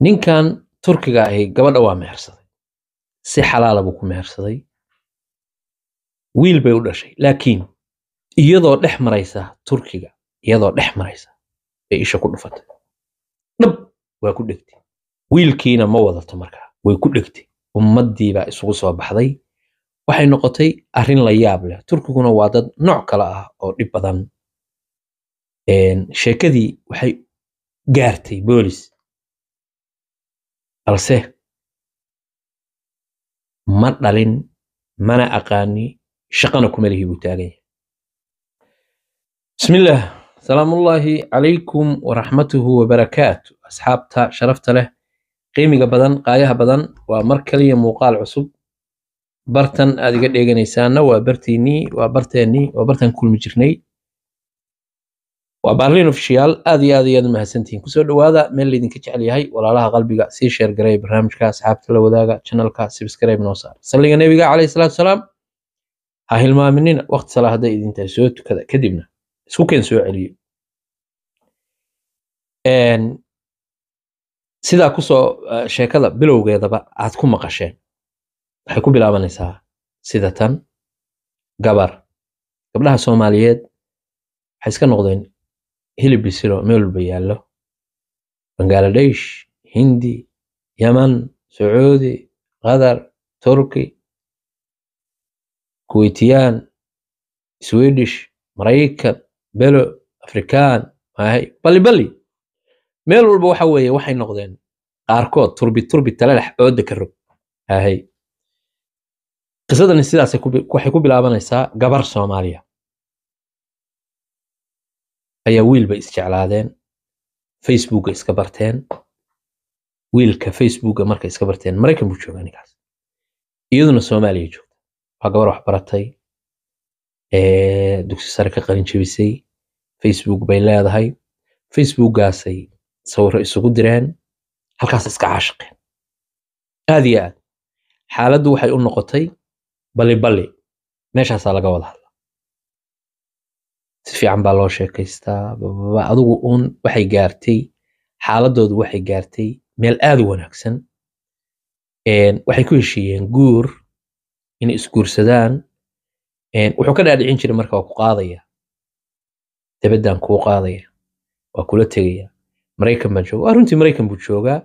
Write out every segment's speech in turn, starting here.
ninkan turkiga ahi gabadha waa mehersaday si xalaala buu ku mehersaday wiil bay u dhashay laakiin iyadoo dhex maraysa turkiga iyadoo dhex maraysa bay isha ku dhufatay dhab waa ku dhegtay wiilkiina ma wadato markaa way ku dhegtay ummaddii isugu soo baxday waxay noqotay arrin la yaab leh turkiguna waa dad nooc kale ah oo dhib badan sheekadii waxay gaartay boolis balse ma dhalin mana aqaani shaqana kuma lihi buu taagan yahay bismillaah salaamullaahi calaykum waraxmatuhu wabarakaatu asxaabta sharafta leh qiimiga badan qaayaha badan waa mar kaliya muuqaal cusub bartan aad iga dheeganaysaana waa bartiinnii waa barteennii waa bartan kulmi jirnay waa baarliin ofishiyaal aad iyo aad iyo aad u mahadsantihiin kusoo dhawaada meel laydinka jecel yahay walaalaha qalbiga sii sheer gareey barnaamijka asxaabta la wadaaga channelka subscribe noo saar salliga nebiga calayhi salaatu salaam ha hilmaaminina waqti salaahda idintaa soo tukada kadibna isku keen soo celiyo sidaa kusoo sheekada bilowgeedaba aad ku maqasheen waxay ku bilaabanaysaa sidatan gabar gabdhaha soomaaliyeed waxay iska noqdeen hilib bisil meel walba yaallo bangaladesh hindi yaman sacuudi qatar turki kuweytiyaan swedish maraykan belo afrikan afrikaan maahay balibali meel walba waxa weeye waxay noqdeen qaarkood turbi turbi talalax ooda ka rog ahay qisadani sidaas waxay ku bilaabanaysaa gabar soomaaliya ayaa wiil bay isjeclaadeen facebooka iska barteen wiilka facebooka marka iska barteen maraykan buu jooga ninkaas iyaduna soomaaliya joogta waa gabar wax baratay dugsi sare ka qalin jabisay facebook bay leedahay facebookgaasay sawiro isugu direen halkaas iska caashaqeen aad iyo aad xaaladdu waxay u noqotay balli balli meeshaasaa laga wada wadaa si fiican baa loo sheekaystaa adigu uun waxay gaartay xaaladoodu waxay gaartay meel aad u wanaagsan waxay ku heshiiyeen guur inay isguursadaan wuxuu ka dhaadhicin jiray marka waa ku qaadaya dabaddan kuu qaadaya waa kula tegaya maraykan baan jooga waa runtii maraykan buu joogaa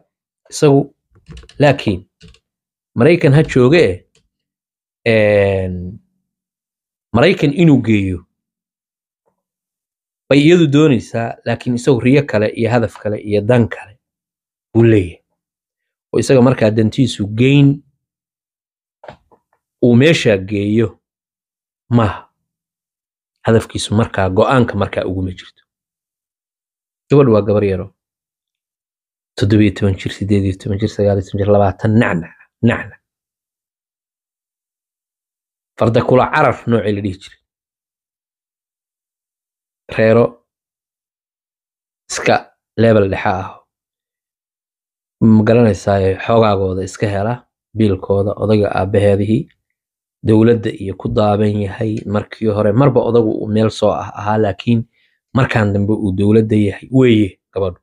isagu laakiin maraykan ha joogee maraykan inuu geeyo bay iyadu doonaysaa laakiin isagu riyo kale iyo hadaf kale iyo dan kale buu leeyahay oo isaga markaa dantiisu geyn uu meeshaa geeyo maaha hadafkiisu markaa go'aanka markaa uguma jirto gabadh waa gabar yaro toddobiyo toban jir sideed iyo toban jir sagaal iyo toban jir labaatan nacnac nacnac farda kula carar noocii la dhihi jiray reero iska leebel dhexa ah magaranaysaay xoogaagooda iska hela biilkooda odaga aabaheedihii dowladda iyo ku daaban yahay markii hore marba odagu uu meel soo ah ahaa laakiin markan dambe uu dowladda yahay weeye gabadhu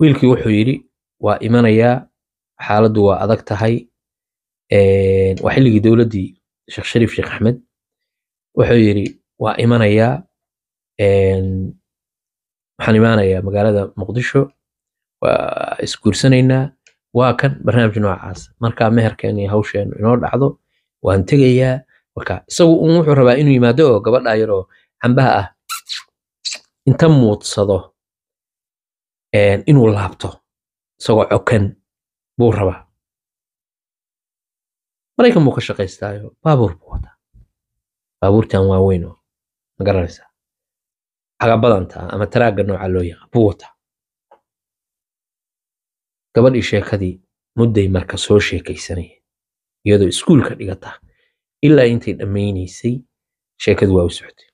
wiilkii wuxuu yidhi waa imanayaa xaaladdu waa adag tahay waa xilligii dowladdii sheekh shariif sheekh axmed wuxuu yidhi waa imanayaa waxaan imaanayaa magaalada muqdisho waa isguursanaynaa waa kan barnaamij noocaas markaa meherkeena iyo hawsheenu inoo dhacdo waan tegayaa marka isagu un wuxuu rabaa inuu yimaado oo gabadha yaroo cambaha ah inta muudsado inuu laabto isagoo cokan buu rabaa maraykan buu ka shaqaystaayo baabuur buu wataa baabuurtan waa weyn oo ma garanaysaa cagabadanta ama taraaga nooca loo yaqa buu wataa gabadhii sheekadii mudday marka soo sheekaysanayeen iyadoo iskuulka dhigata ilaa intay dhammaynaysay sheekadu waa u socotay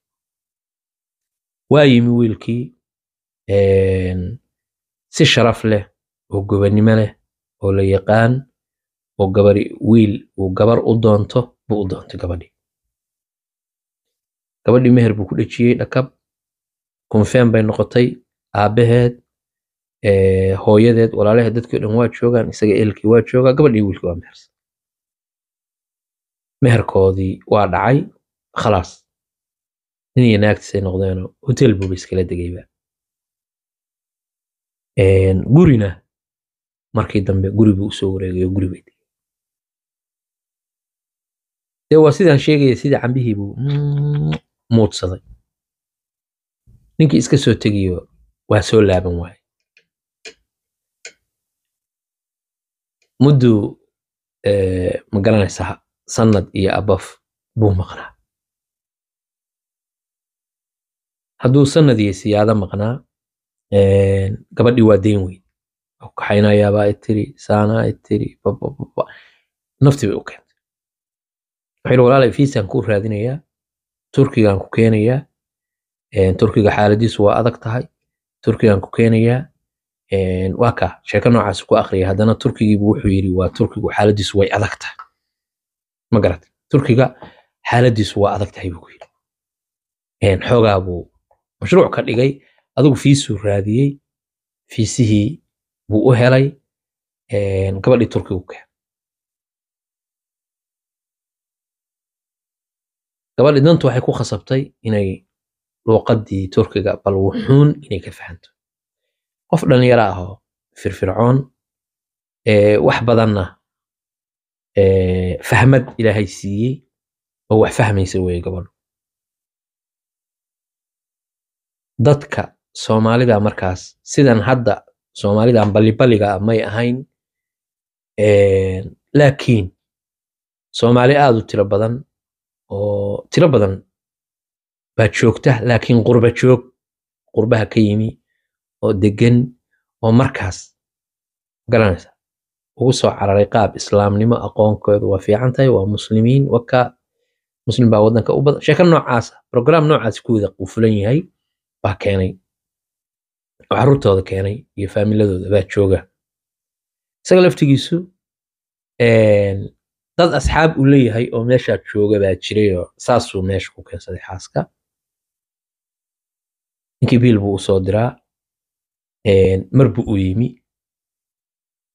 waa yimi wiilkii si sharaf leh oo gobanimo leh oo la yaqaan oo gabar wiil uu gabar u doonto buu u doontay gabadhii gabadhii meher buu ku dhejiyey dhakab konfem bay noqotay aabaheed eh, hooyadeed walaalaheed dadkio dhan waa joogaan isaga eelkii waa joogaa gabadhii wiilkii waa mehersan meherkoodii waa dhacay khalaas niniyo naagtiisay noqdeenoo hotel buuba iskala degayba gurina markii dambe guribuu usoo wareegayo guribay degay dee waa sidaan sheegaya sida cambihiibuu mm, muudsaday ninkii iska soo tegiyo waa soo laaban waaye mudduu eh, ma garanaysaa sanad iyo abaf buu maqnaa hadduu sanad iyo siyaado maqnaa eh, gabadhii waa dayn weyn kaxaynayaabaa itiri saanaa itiri nafti bay u keentay waxay walaalay fiisaan kuu raadinayaa turkigaan ku keenayaa turkiga xaaladiisu waa adag tahay turkigaan ku keenayaa waa kaa sheeko noocaas ku akriya haddana turkigiibu wuxuu yiri waa turkigu xaaladiisu way adag tahay ma garat turkiga xaaladiisu waa adag tahay buu ku yiri yidhi buu mashruuc ka dhigay adigu fiisuu raadiyey fiisihii buu u helay gabadhii turkigu keen gabadhi dantu waxay ku khasabtay inay luuqadii turkiga bal wuxuun inay ka fahanto qof dhalinyaro aho firfircoon wax badanna fahmad ilaahay siiyey oo wax fahmaysa weeye gabadhu dadka soomaalida markaas sidan hadda soomaalidan ballibaliga ah may ahayn laakiin soomaali aad u tiro badan oo tiro badan baa joogta laakiin qurba joog qurbaha ka yimi oo degan oo markaas garanaysa ugu soo cararay qaab islaamnimo aqoonkeedu waa fiican tahay waa muslimiin waka muslim baa wadanka u badan sheeko noocaasa program noocaas kuwada uu fulan yahay baa keenay oo caruurtooda keenay iyo faamiladooda baa jooga isaga laftigiisu dad asxaab u leeyahay oo meeshaa jooga baa jirayoo saasuu meesha ku keensaday xaaska ninkii biil buu usoo diraa mar marbu u yimi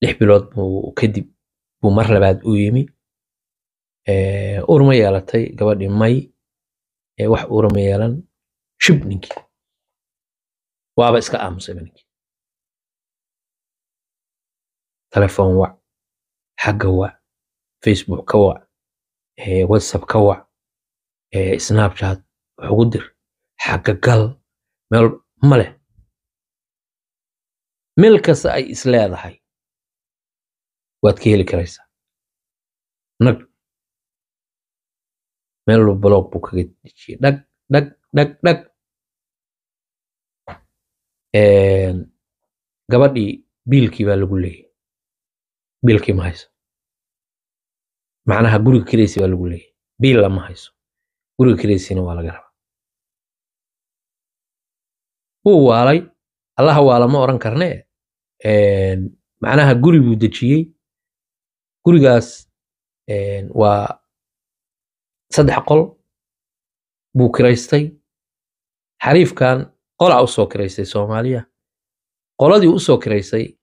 lix bilood buu kadib buu mar labaad u yimi uurma yeelatay gabadhii may wax uurama yeelan shib ninkii waaba iska aamusayba ninkii telefoon wac xagga wac facebook ka wac eh, whatsapp ka wac eh, snapchat waxugu dir xagga gal meel ma leh meel kasta ay isleedahay waad ka heli karaysaa nag meel blog buu kaga dejiyey dhag dhag dhag dhag gabadhii biilkii baa lagu leeyay biilkii ma hayso macnaha guriga kresi baa lagu leeyahy biil lama hayso guriga kiraysina waa laga rabaa wuu waalay allaha waala ma oran karne macnaha guri buu dejiyey gurigaas waa saddex qol buu kiraystay xariifkan qolaa usoo kiraystay soomaaliya qoladii usoo kiraystay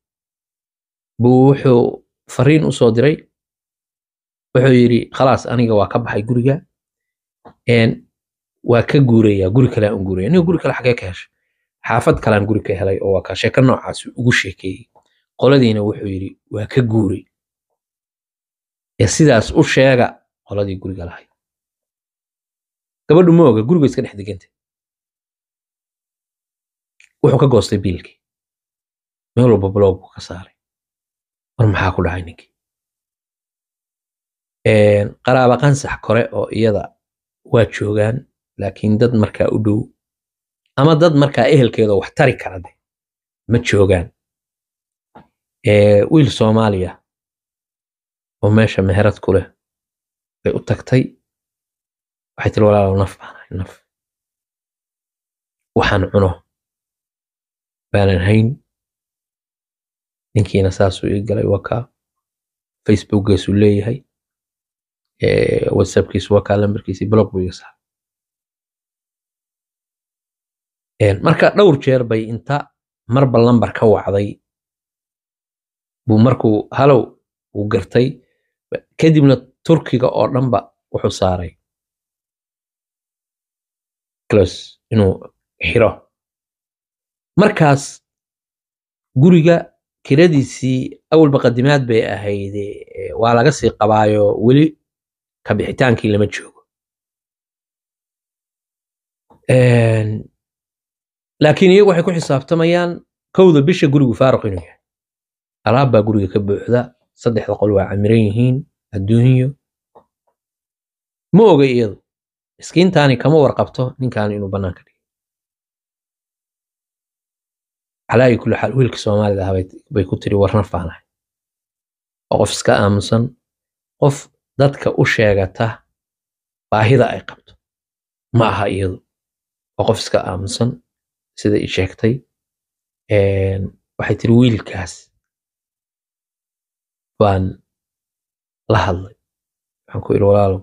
buu wuxuu fariin usoo diray wuxuu yidhi khalaas aniga waa ka baxay guriga waa ka guuraya guri kale aan guuraya niga guri kale xagee ka heshay xaafad kalean guri ka helay oo waa ka sheeko noocaas ugu sheekeeyey qoladiina wuxuu yidhi waa ka guuray ee sidaas u sheega qoladii guriga lahay gabadhu ma guriga iska dhex degantay wuxuu ka goostay biilkii meel walba blog buu ka saaray war maxaa ku dhacay ninkii qaraaba qansax kore oo iyada waa joogaan laakiin dad markaa u dhow ama dad markaa ehelkeedoo wax tari karade ma joogaan wiil soomaaliya oo meesha meherad ku leh bay u tagtay waxay tiri walaalow naf baan naf waxaan cuno baanan hayn ninkiina saasuu ii galay wakaa facebookkaasu leeyahay whatsappkiisa waa kaa lambarkiisii blog buu iga saaray marka dhowr jeer bay inta marba lambar ka wacday buu markuu halow uu gartay kadibna turkiga oo dhanba wuxuu saaray clos inuu xiro markaas guriga kiradiisii awalba qadimaad bay ahayd waa laga sii qabaayo weli ka bixitaankii lama joogo laakiin iyagu waxay ku xisaabtamayaan kowda bisha gurigu faaruq inuu yahay alaab baa guriga ka buuxda saddexda qol waa camiran yihiin adduunyo ma oga iyadu miskiintaani kama warqabto ninkaani inuu bannaanka dhigo calaayi kulli xaal wiilka soomaalida ah bay ku tiri warna faanahay oo qof iska aamusan qof dadka u sheegata baahida ay qabto ma aha iyadu waa qof iska aamusan sida i sheegtay waxay tiri wiilkaas baan la hadlay waxaan ku iri walaalow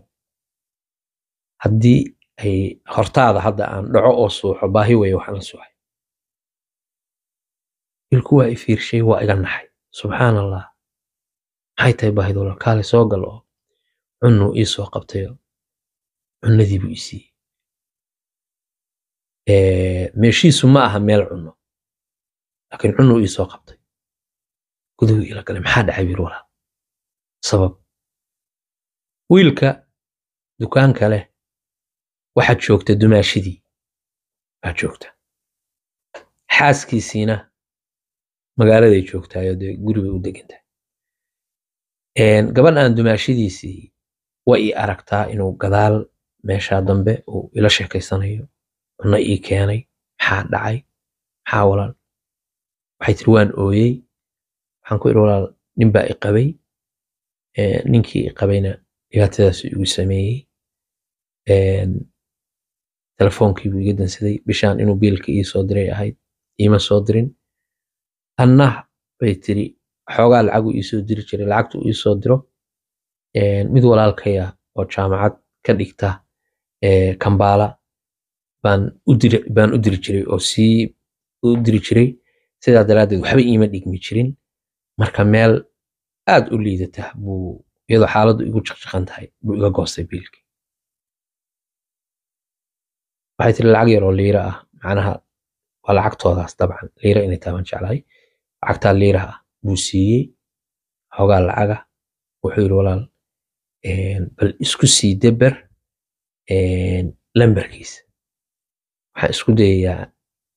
haddii ay hortaada hadda aan dhaco oo suuxo baahi weeye waxaan la suuxay wiilku waa i fiirshay waa iga naxay subxaan allah maxay tahay baahidu la kaale soo gal oo cunuu ii soo qabtayo cunnadiibuu ii siiyey meeshiisu ma aha meel cunno laakiin cunuu ii soo qabtay guduhu ila galay maxaa dhacay wiil walaal sabab wiilka dukaanka leh waxaad joogta dumaashidii baa joogta xaaskiisiina magaaladay joogtaayoo dee guribay u degantahay gabadh aan dumaashidiisii wa ii aragtaa inuu gadaal meesha dambe uu ila sheekaysanayo cuno ii keenay maxaa dhacay maxaa walaal waxay tiri waan ooyey waxaan ku idhi walaal nin baa i qabay ninkii i qabayna dhibaatadaas igu sameeyey telefoonkii buu iga dansaday bishaan inuu biilka ii soo diray ahayd iima soo dirin annah bay tiri xoogaa lacagu ii soo diri jiray lacagtu ii soo diro mid walaalkaya oo jaamacad ka dhigta kambala baan u diri jiray oo sii u diri jiray sidaa daraaddeed waxba iima dhigmi jirin marka meel aad u liidata buu iyadoo xaaladdu igu jaqjaqan tahay buu iga goostay biilkii waxay tiri lacag yar oo liira ah macnaha waa lacagtoodaas dabcan liira inay taaban jeclahay lacagtaa liiraha ah buu siiyey hogaa lacaga wuxuu yidhi walaal bal isku sii deber lambarkiisa waxaan isku dayayaa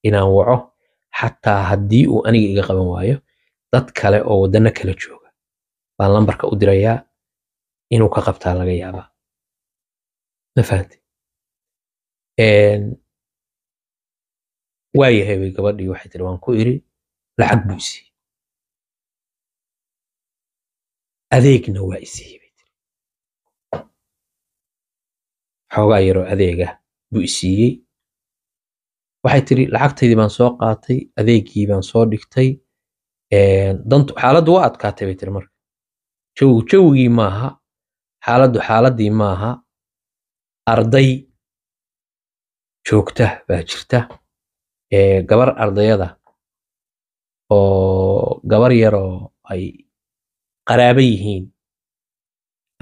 inaan waco xataa haddii uu aniga iga qaban waayo dad kale oo waddanno kala jooga baan lambarka u dirayaa inuu ka qabtaa laga yaabaa ma fahamte waayahay bay gabadhii waxay tiri waan ku iri lacag buu isiiyey adeegna waa isiiyey xoogaa yaroo adeega buu isiiyey waxay tidhi lacagtaydii baan soo qaatay adeegii baan soo dhigtay dantu xaaladdu waa adkaatay bay tiri marka jawigu jawigii maaha xaaladdu xaaladdii maaha arday joogta baa jirta gabar ardayada oo gabar yaroo ay qaraaba yihiin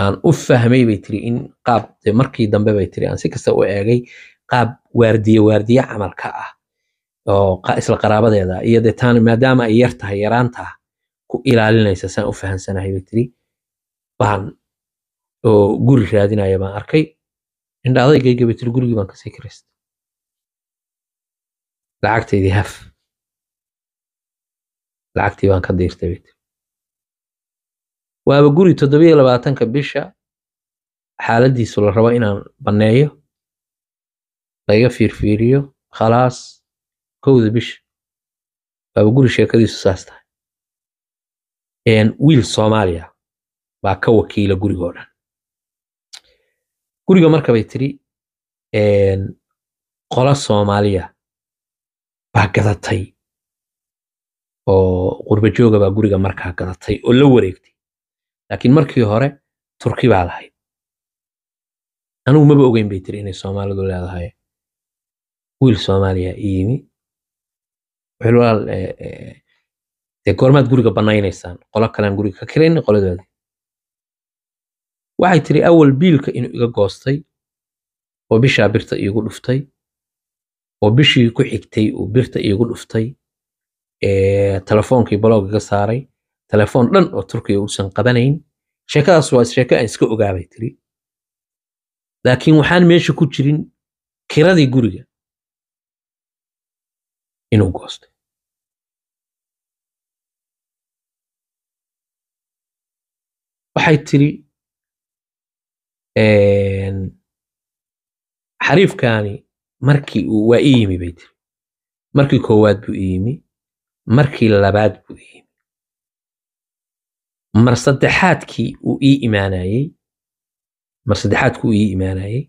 aan u fahmay bay tiri in qaab markii dambe bay tiri aan si kasta u eegay qaab waardiye waardiye camalka ah oo isla qaraabadeeda iyo dee maadaama ay yartahay yaraanta ku ilaalinaysa saan u fahansanahay bay tiri baan oo guri raadinaya baan arkay indha bay tiri gurigii baan kasii kiraysta lacagtaydii haf lacagtii baan ka diirtay bay tiri waaba guri toddoba iyo labaatanka bisha xaaladiisu la rabo inaan banneeyo laga fiirfiiriyo khalaas kowda bisha waaba guri sheekadiisu saas tahay wiil soomaaliya baa ka wakiila gurigoo dhan guriga marka bay tidhi qola soomaaliya baa gadatay oo qurbajooga baa guriga markaa gadatay oo la wareegtay laakiin markii hore turki baa lahayd anugu maba ogeyn bay tiri inay soomaalidu leedahay wiil soomaaliya iyimi walaal eh, eh, dee goormaad guriga banaynaysaan qolo kalean guriga ka kirayna qoladoodii waxay tiri awal biilka inuu iga goostay oo bishaa birta iigu dhuftay oo bishii ku xigtay uu birta iigu dhuftay telefoonkii baloog iga saaray telefoon dhan oo turkiya uusan qabanayn sheekadaas waa sheeko aan iska ogaabay tiri laakiin waxaan meesha ku jirin kiradii guriga inuu goostay waxay tiri xariifkaani markii uu waa ii yimi bay tiri markii koowaad buu ii yimi markii labaad buu ii yimi mar saddexaadkii uu ii imaanayey mar saddexaadkii uu ii imaanayey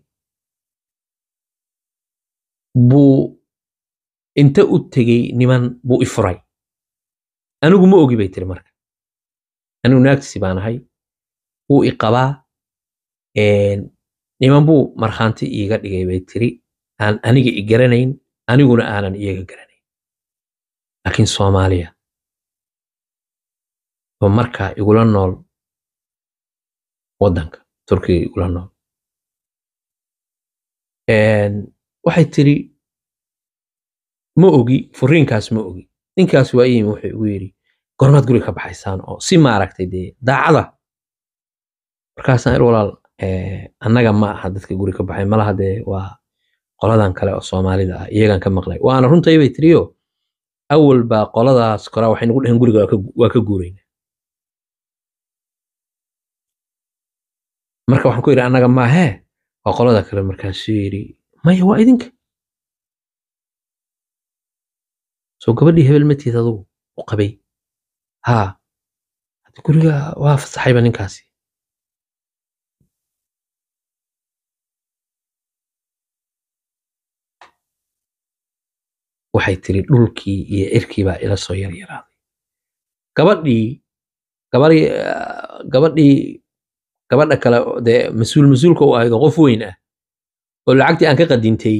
buu inta u tegey niman buu i furay anigu ma ogi bay tiri marka anigu naagtiisi baan ahay wuu i qabaa niman buu markhaanti iiga dhigay bay tiri aan aniga i garanayn aniguna aanan iyaga garanayn laakiin soomaaliya oo markaa igula nool wadanka turkiga igula nool waxay tiri ma ogi furiinkaas ma ogi ninkaas waa iyimi wuxuu igu yidhi gormaad guriga ka baxaysaan oo si maaragtay dee daacada markaasaan il walaal annaga ma aha dadka guri ka baxay malaha dee waa qoladan kale oo soomaalida ah iyagaan ka maqlay waana runtaybay tiriyo awal baa qoladaas koraa waxay nagu dhaheen guriga waa ka guurayn marka waxaan ku yiri annaga maahee waa qolada kale markaan sii yidhi maya waa idinka soo gabadhii hebel mateed adugu u qabay ha hadda guriga waa fasaxayba ninkaasi waxay tiri dhulkii iyo cirkii baa ila soo yar yaryaraaday gabadhii gabadhii gabadha kale dee mas-uul mas-uulka u ahayd oo qof weyn ah oo lacagtii aan ka qadintay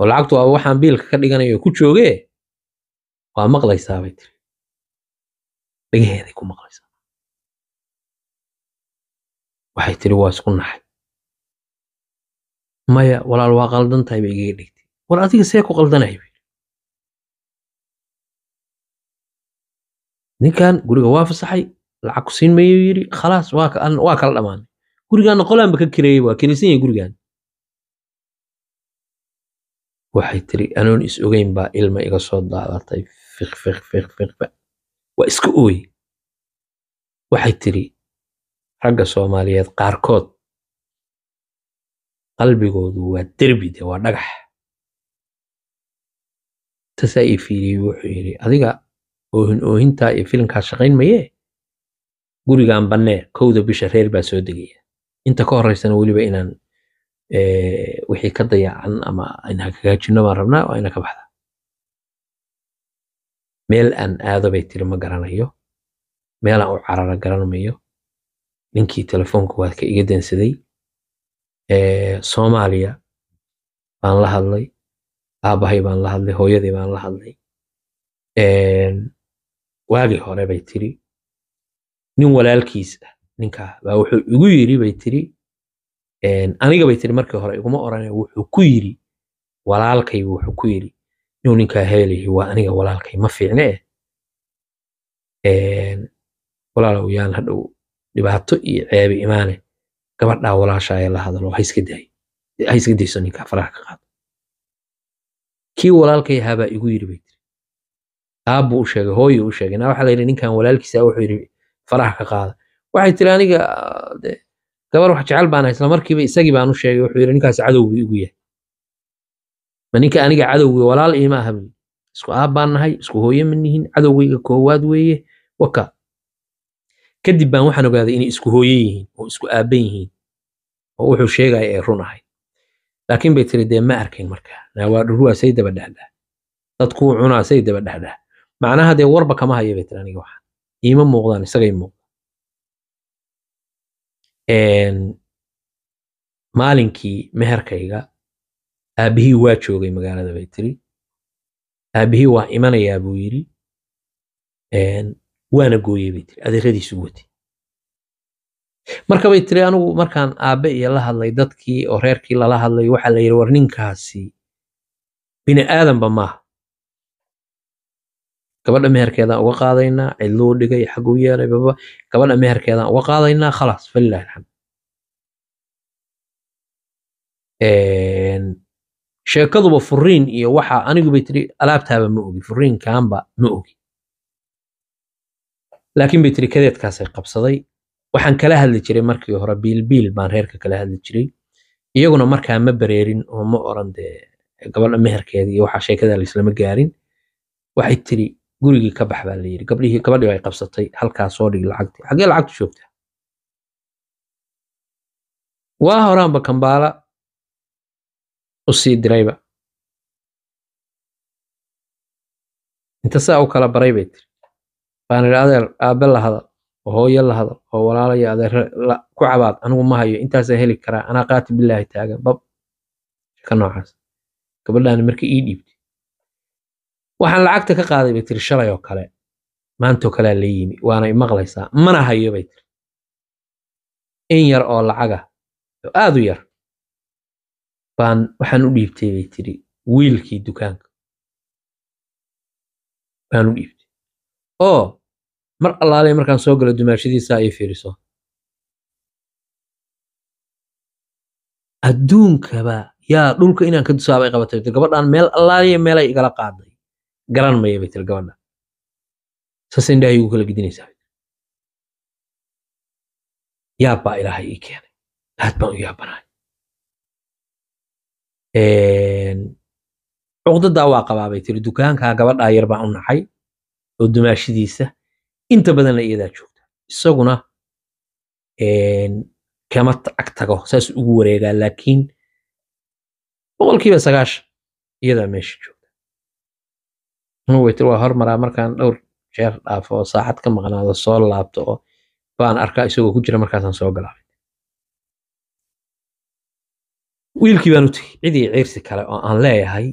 oo lacagtu waa waxaan biilka ka dhiganayo ku joogee waa maqlaysaabay tiri dhagaheeday ku maqlaysaa waxay tiri waa isku naxay maya walaal waa qaldan tahay bay igaga dhigtay war adiga see ku qaldanaya ninkan guriga waa fasaxay lacag ku siin mayo yidhi khalaas waa kala dhammaanay gurigaanna qolaanba ka kireeyey waa kiraysan yahay gurigaan waxay tiri anoon is ogeyn baa ilma iga soo daadatay fiq fiq fiq fiq waa iska ooy waxay tiri ragga soomaaliyeed qaarkood qalbigoodu waa derbi de waa dhagax tasaa ii fiiriyey wuxuu yidhi adiga oohin oohintaa iyo filinkaa shaqayn mayee gurigaan bannee kowda bisha reer baa soo degaya inta ka horeysana weliba inaan eh, wixii ka dayacan ama inaan hagaajinno baan rabnaa waa ina ka baxda meel aan aado bay tiri ma garanayo meelaan u carara garanmayo ninkii telefoonka waad ka iga dansaday eh, soomaaliya baan la hadlay aabahay baan la hadlay hooyadii baan la hadlay eh, waagii hore bay tiri nin walaalkiis ah ninkaa baa wuxuu igu yiri bay tiri aniga bay tiri markii hore iguma oran wuxuu ku yiri walaalkay wuxuu ku yiri inuu ninkaa heelayi waa aniga walaalkay ma fiicne eh? walaalow yaan hadhow dhibaato iyo ceebi imaane gabadhaa walaashaaye la hadalo ha iska dayso ninkaa faraha qaado kii walaalkay ahaa baa igu yiri bay tiri aabbuu u sheegay hooyuu u sheegay naa waxaa la yidhi ninkan walaalkiisa ah wuxuu yidhi faraha ka qaada waxay tiri aniga gabar wax jecel baan isla isagii baan u sheegay wuxuu yidhi ninkaas cadowgii igu yahay ma ninka aniga cadowgii walaal iima aha buu isku aab baan nahay isku hooye ma nihin cadowgayga koowaad weeye waka kadib baan waxaan ogaaday inay isku hooye yihiin oo isku aaban yihiin oo wuxuu sheegaya ee run ahayd laakiin bay tiri dee ma arkayn markaa naawaa dhuruwaa say daba dhexdhaa dadkuu cunaa say daba dhexdhaa macnaha dee warba kama haya bay tiri aniga waxaan iima muuqdaan isaga muuqda maalinkii meherkayga aabihii waa joogay magaalada bay tiri aabihii waa imanayaa buu yiri waana gooyey bay tiri adeeradiisu watay marka bay tiri anigu markaan aabe iyo la hadlay dadkii oo reerkii lala hadlay waxaa la yiri war ninkaasi bini aadanba maaha gabadha meherkeedaan uga qaadaynaa cidluu dhigay xaguu yeelay baba gabadha meherkeedaan uga qaadaynaa khalaas falilah alxamd sheekaduba furiin iyo waxaa anigubay tiri alaabtaaba ma ogi furiinkaanba ma ogi laakiin bay tiri kadeedkaasay qabsaday waxaan kala hadli jiray markii hore biilbiil baan reerka kala hadli jiray iyaguna markaa ma bareerin oo ma oran dee gabadha meherkeeda iyo waxaa sheekada laislama gaarin waxay tiri gurigii ka bax baa layidhi gabdhihii gabadhii ay qabsatay halkaa soo dhig lacagtii xaggee lacagtu joogtaa waa horaanba kambaala u sii dirayba inta saa u kala baray bay tiri baan idhi adeer aabe la hadal oo hooyo la hadal oo walaalayo adeere ku cabaad anigu ma hayo intaasaa heli karaa anaa qaati bilaahi taagan bab shaka noocaas gabadhaani marka ii dhiib waxaan lacagta ka qaaday bay tiri shalay oo kale maantoo kalea la yimi waana imaqlaysaa mana hayo bay tiri in yar oo lacaga oo aad u yar baan waxaan u dhiibtay bay tiri wiilkii dukaanka baan u dhiibtay oo mar allaalay markaan soo galo dumaashadiisaa ii fiiriso adduunkaba yaa dhulka inaan ka dusaabay qabatay gabadhaan meel allaaliya meelay igala qaaday garan maya bay tiri gabadha saas indhahay ugu kala gidinaysaa yaab baa ilaahay ii keenay aad baan u yaabanahay cuqdadaa waa qabaa bay tiri dukaankaa gabadhaa yar baan u nacay oo dumaashidiisa inta badanna iyadaa joogta isaguna kama ag tago saas ugu wareegaa laakiin boqolkiiba sagaashan iyadaa meesha jooga weytir waa hormaraa markaan dhowr jeer dhaafo oo saacad ka maqnaado soo laabto oo baan arkaa isagoo ku jira markaasaan soo bilaabay wiilkii baan u tegey cidii ciirsi kale oo aan leeyahay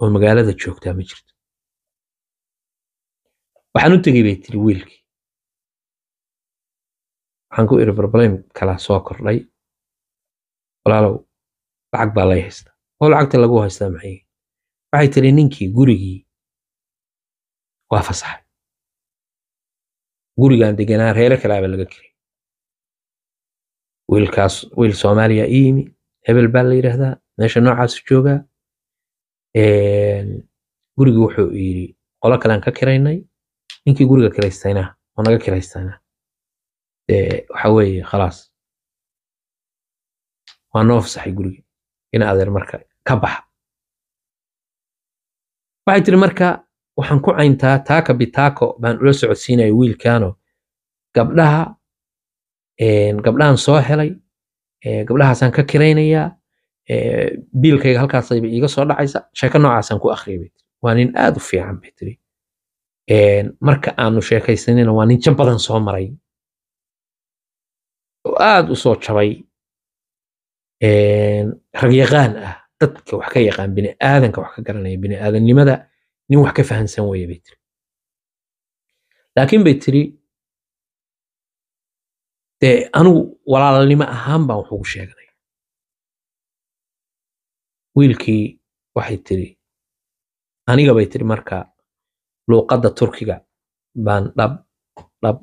oo magaalada joogtaa ma jirto waxaan u tegey bay tiri wiilkii waxaan ku iri barbalem kala soo kordhay walaalow lacag baa lay haystaa oo lacagta lagu haystaa maxay waxay tiri ninkii gurigii waa fasaxay gurigaan deganaa reere kalaaba laga kiray wiilkaas wiil soomaaliya i hebel baa la yidhaahdaa meesha noocaas joogaa gurigi wuxuu yidhi qolo kalean ka kiraynay ninkii guriga kiraystayna oo naga kiraystayna waxa weeye khalaas waa noo fasaxay guriga in adeer marka ka baxa waxay tiri marka waxaan ku cayntaa taaka bitaako baan ula socodsiinaya wiilkaano gabdhaha gabdhahan soo helay gabdhahaasaan ka kiraynayaa biilkayga halkaasayba iiga soo dhacaysa sheeko noocaasaan ku akhriyay baytiri waa nin aad u fiican baytiri marka aanu sheekaysanina waa nin jab badan soo maray oo aad u soo jabay rag ah dadka wax ka yaqaan bini aadanka wax ka garanaya bini aadanimada nin wax ka fahamsan weeye bay tiri laakiin bay tiri dee anugu walaalnimo ahaan baan wax ugu sheeganaya wiilkii waxay tiri aniga bay tiri marka luuqadda turkiga baan dhab dhab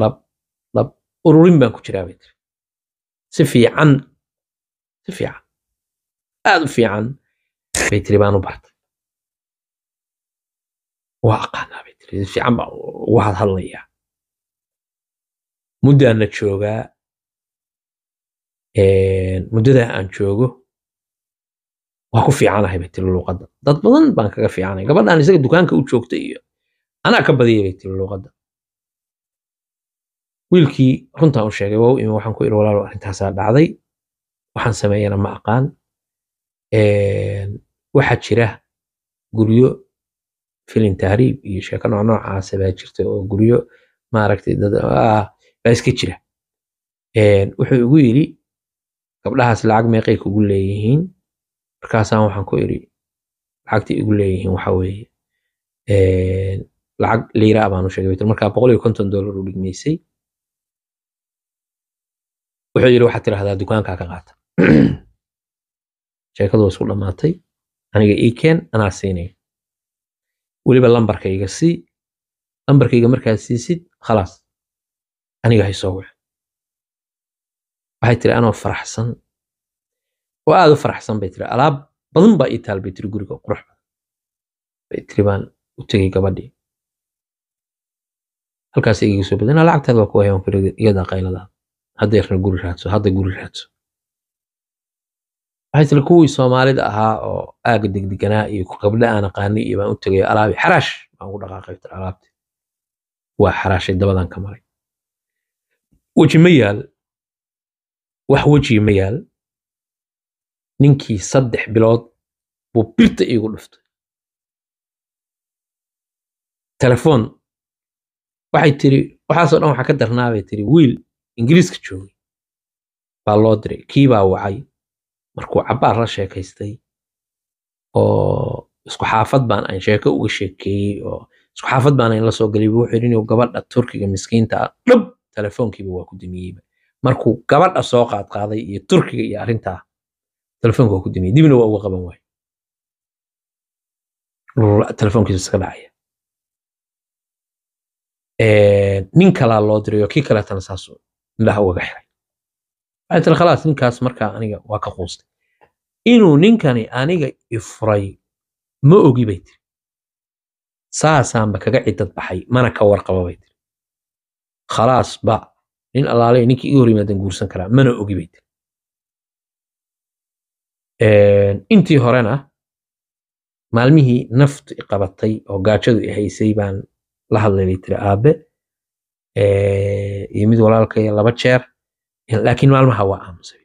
dhab dhab ururin baan ku jiraa bay tiri si fiican si fiican aad u fiican bay tiri baan u bartay waa aqaanaa bay tiri fiican baan uga hadhadlayaa muddaana joogaa muddadaa aan joogo waa ku fiicanahay bay tiri luuqadda dad badan baan kaga fiicanay gabadhaan isaga dukaanka u joogta iyo anaa ka badiyay bay tiri luuqadda wiilkii runtaan u sheegay waa u imi waxaan ku iri walaalo arrintaasaa dhacday waxaan sameeyana ma aqaan waxaa jira guryo filin tahriib iyo sheeko noocnoocaasa baa jirta oo guryo maaragtay dad ah, baa iska jira wuxuu igu yidhi gabdhahaas lacag meeqay kugu leeyihiin markaasaan waxaan ku idhi lacagtay igu leeyihiin waxa weeye lacag liiraa ah baan u sheegay markaa boqol iyo konton doolar u dhigmaysay wuxuu yidhi waxaad tidhahdaa dukaankaa ka qaata sheekadu waa isku dhammaatay aniga ii keen anaa siinaya weliba lambarkayga sii lambarkayga markaad siisid khalaas aniga hay soo wic waxay tiri anoo faraxsan oo aada u faraxsan bay tiri alaab badan baa ii taal bay tiri guriga qurux badan bay tiri baan u tegay gabadhii halkaas igaga soo badan lacagtaad waa ku hayaa iga daaqayladaada hadday rna guri raadso hadda guri raadso waxaa kuwii soomaalida ahaa oo aaga degdeganaa iyo ku aan aqaani iyo baan u tegay alaabi xaraash baan ugu dhaqaaqay alaabti waa xaraashay dabadan ka maray weji ma yaal wax weji ma yaal ninkii saddex bilood buu birta iigu dhuftay telefoon waxay tiri waxaasoo dhan waxaa ka darnaabay tiri wiil ingiriiska joogay baa loo diray kii baa wacay markuu cabaar la sheekaystay oo isku xaafad baan aan sheeko uga sheekeeyey oo isku xaafad baan aan la soo galay wuxuu yidhi inuu gabadha turkiga miskiinta ah dhab telefoonkiiba waa ku dumiyeyba markuu gabadha soo qaadqaaday iyo turkiga iyo arrintaa telefoonka waa ku dumiyey dibna waa uga qaban waaye telefoonkiisu iska dhacaya nin kalaa loo dirayo kii kaleetana saasuu indhaha ugaga xiray aytal khalaas ninkaas markaa aniga waa ka quustay inuu ninkani aniga ifray ma ogi bay tiri saasaanba kaga cidad baxay mana ka warqaba bay tiri khalaasba nin allaale ninkii iga hor guursan karaa mana ogi bay tiri intii horena maalmihii naftu qabatay oo gaajadu ihaysay baan la hadlay bay tiri aabe iyo mid walaalkaya laba jeer laakiin maalmaha waa aamusay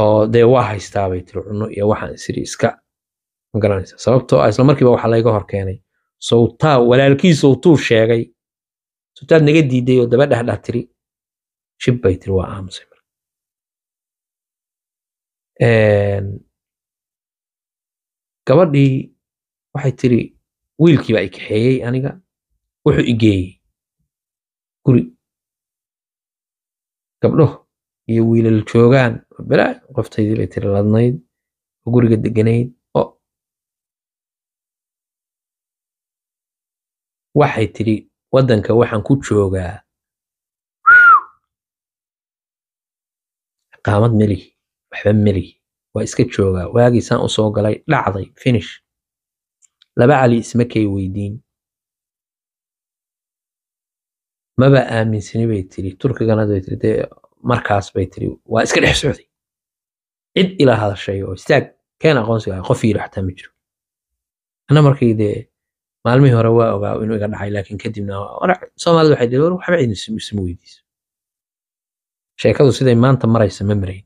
oo dee waa haystaabay tiri cunno iyo waxaan isiri iska magaranaysa sababtoo ah isla markiiba waxaa layga hor keenay sowtaa walaalkiisow tuu sheegay sowtaad naga diiday oo daba dhexdhax tiri shib bay tiri waa aamusay marka gabadhii waxay tiri wiilkii wiilkiiba i kaxeeyey aniga wuxuu igeeyey guri gabdhuhu iyo wiilal joogaan balaa qoftaydii bay tiri ladnayd oo guriga deganayd oo waxay tidhi waddanka waxaan ku joogaa qaamad meli waxba meli waa iska joogaa waagii saan u soo galay dhacday finish laba cali isma kay weydiin maba aaminsani bay tiri turkiganad bay tiri dee markaas bay tiri waa iska dhex socday cid ila hadashay oo istaag keen aqoonsiga qof yidhi xataa ma jiro ana markii dee maalmihii hore waa ogaa inuu iga dhacay laakiin kadibna soomaalida waxay dhii waxba cidin isma weydiiso sheekadu siday maanta maraysa ma marayn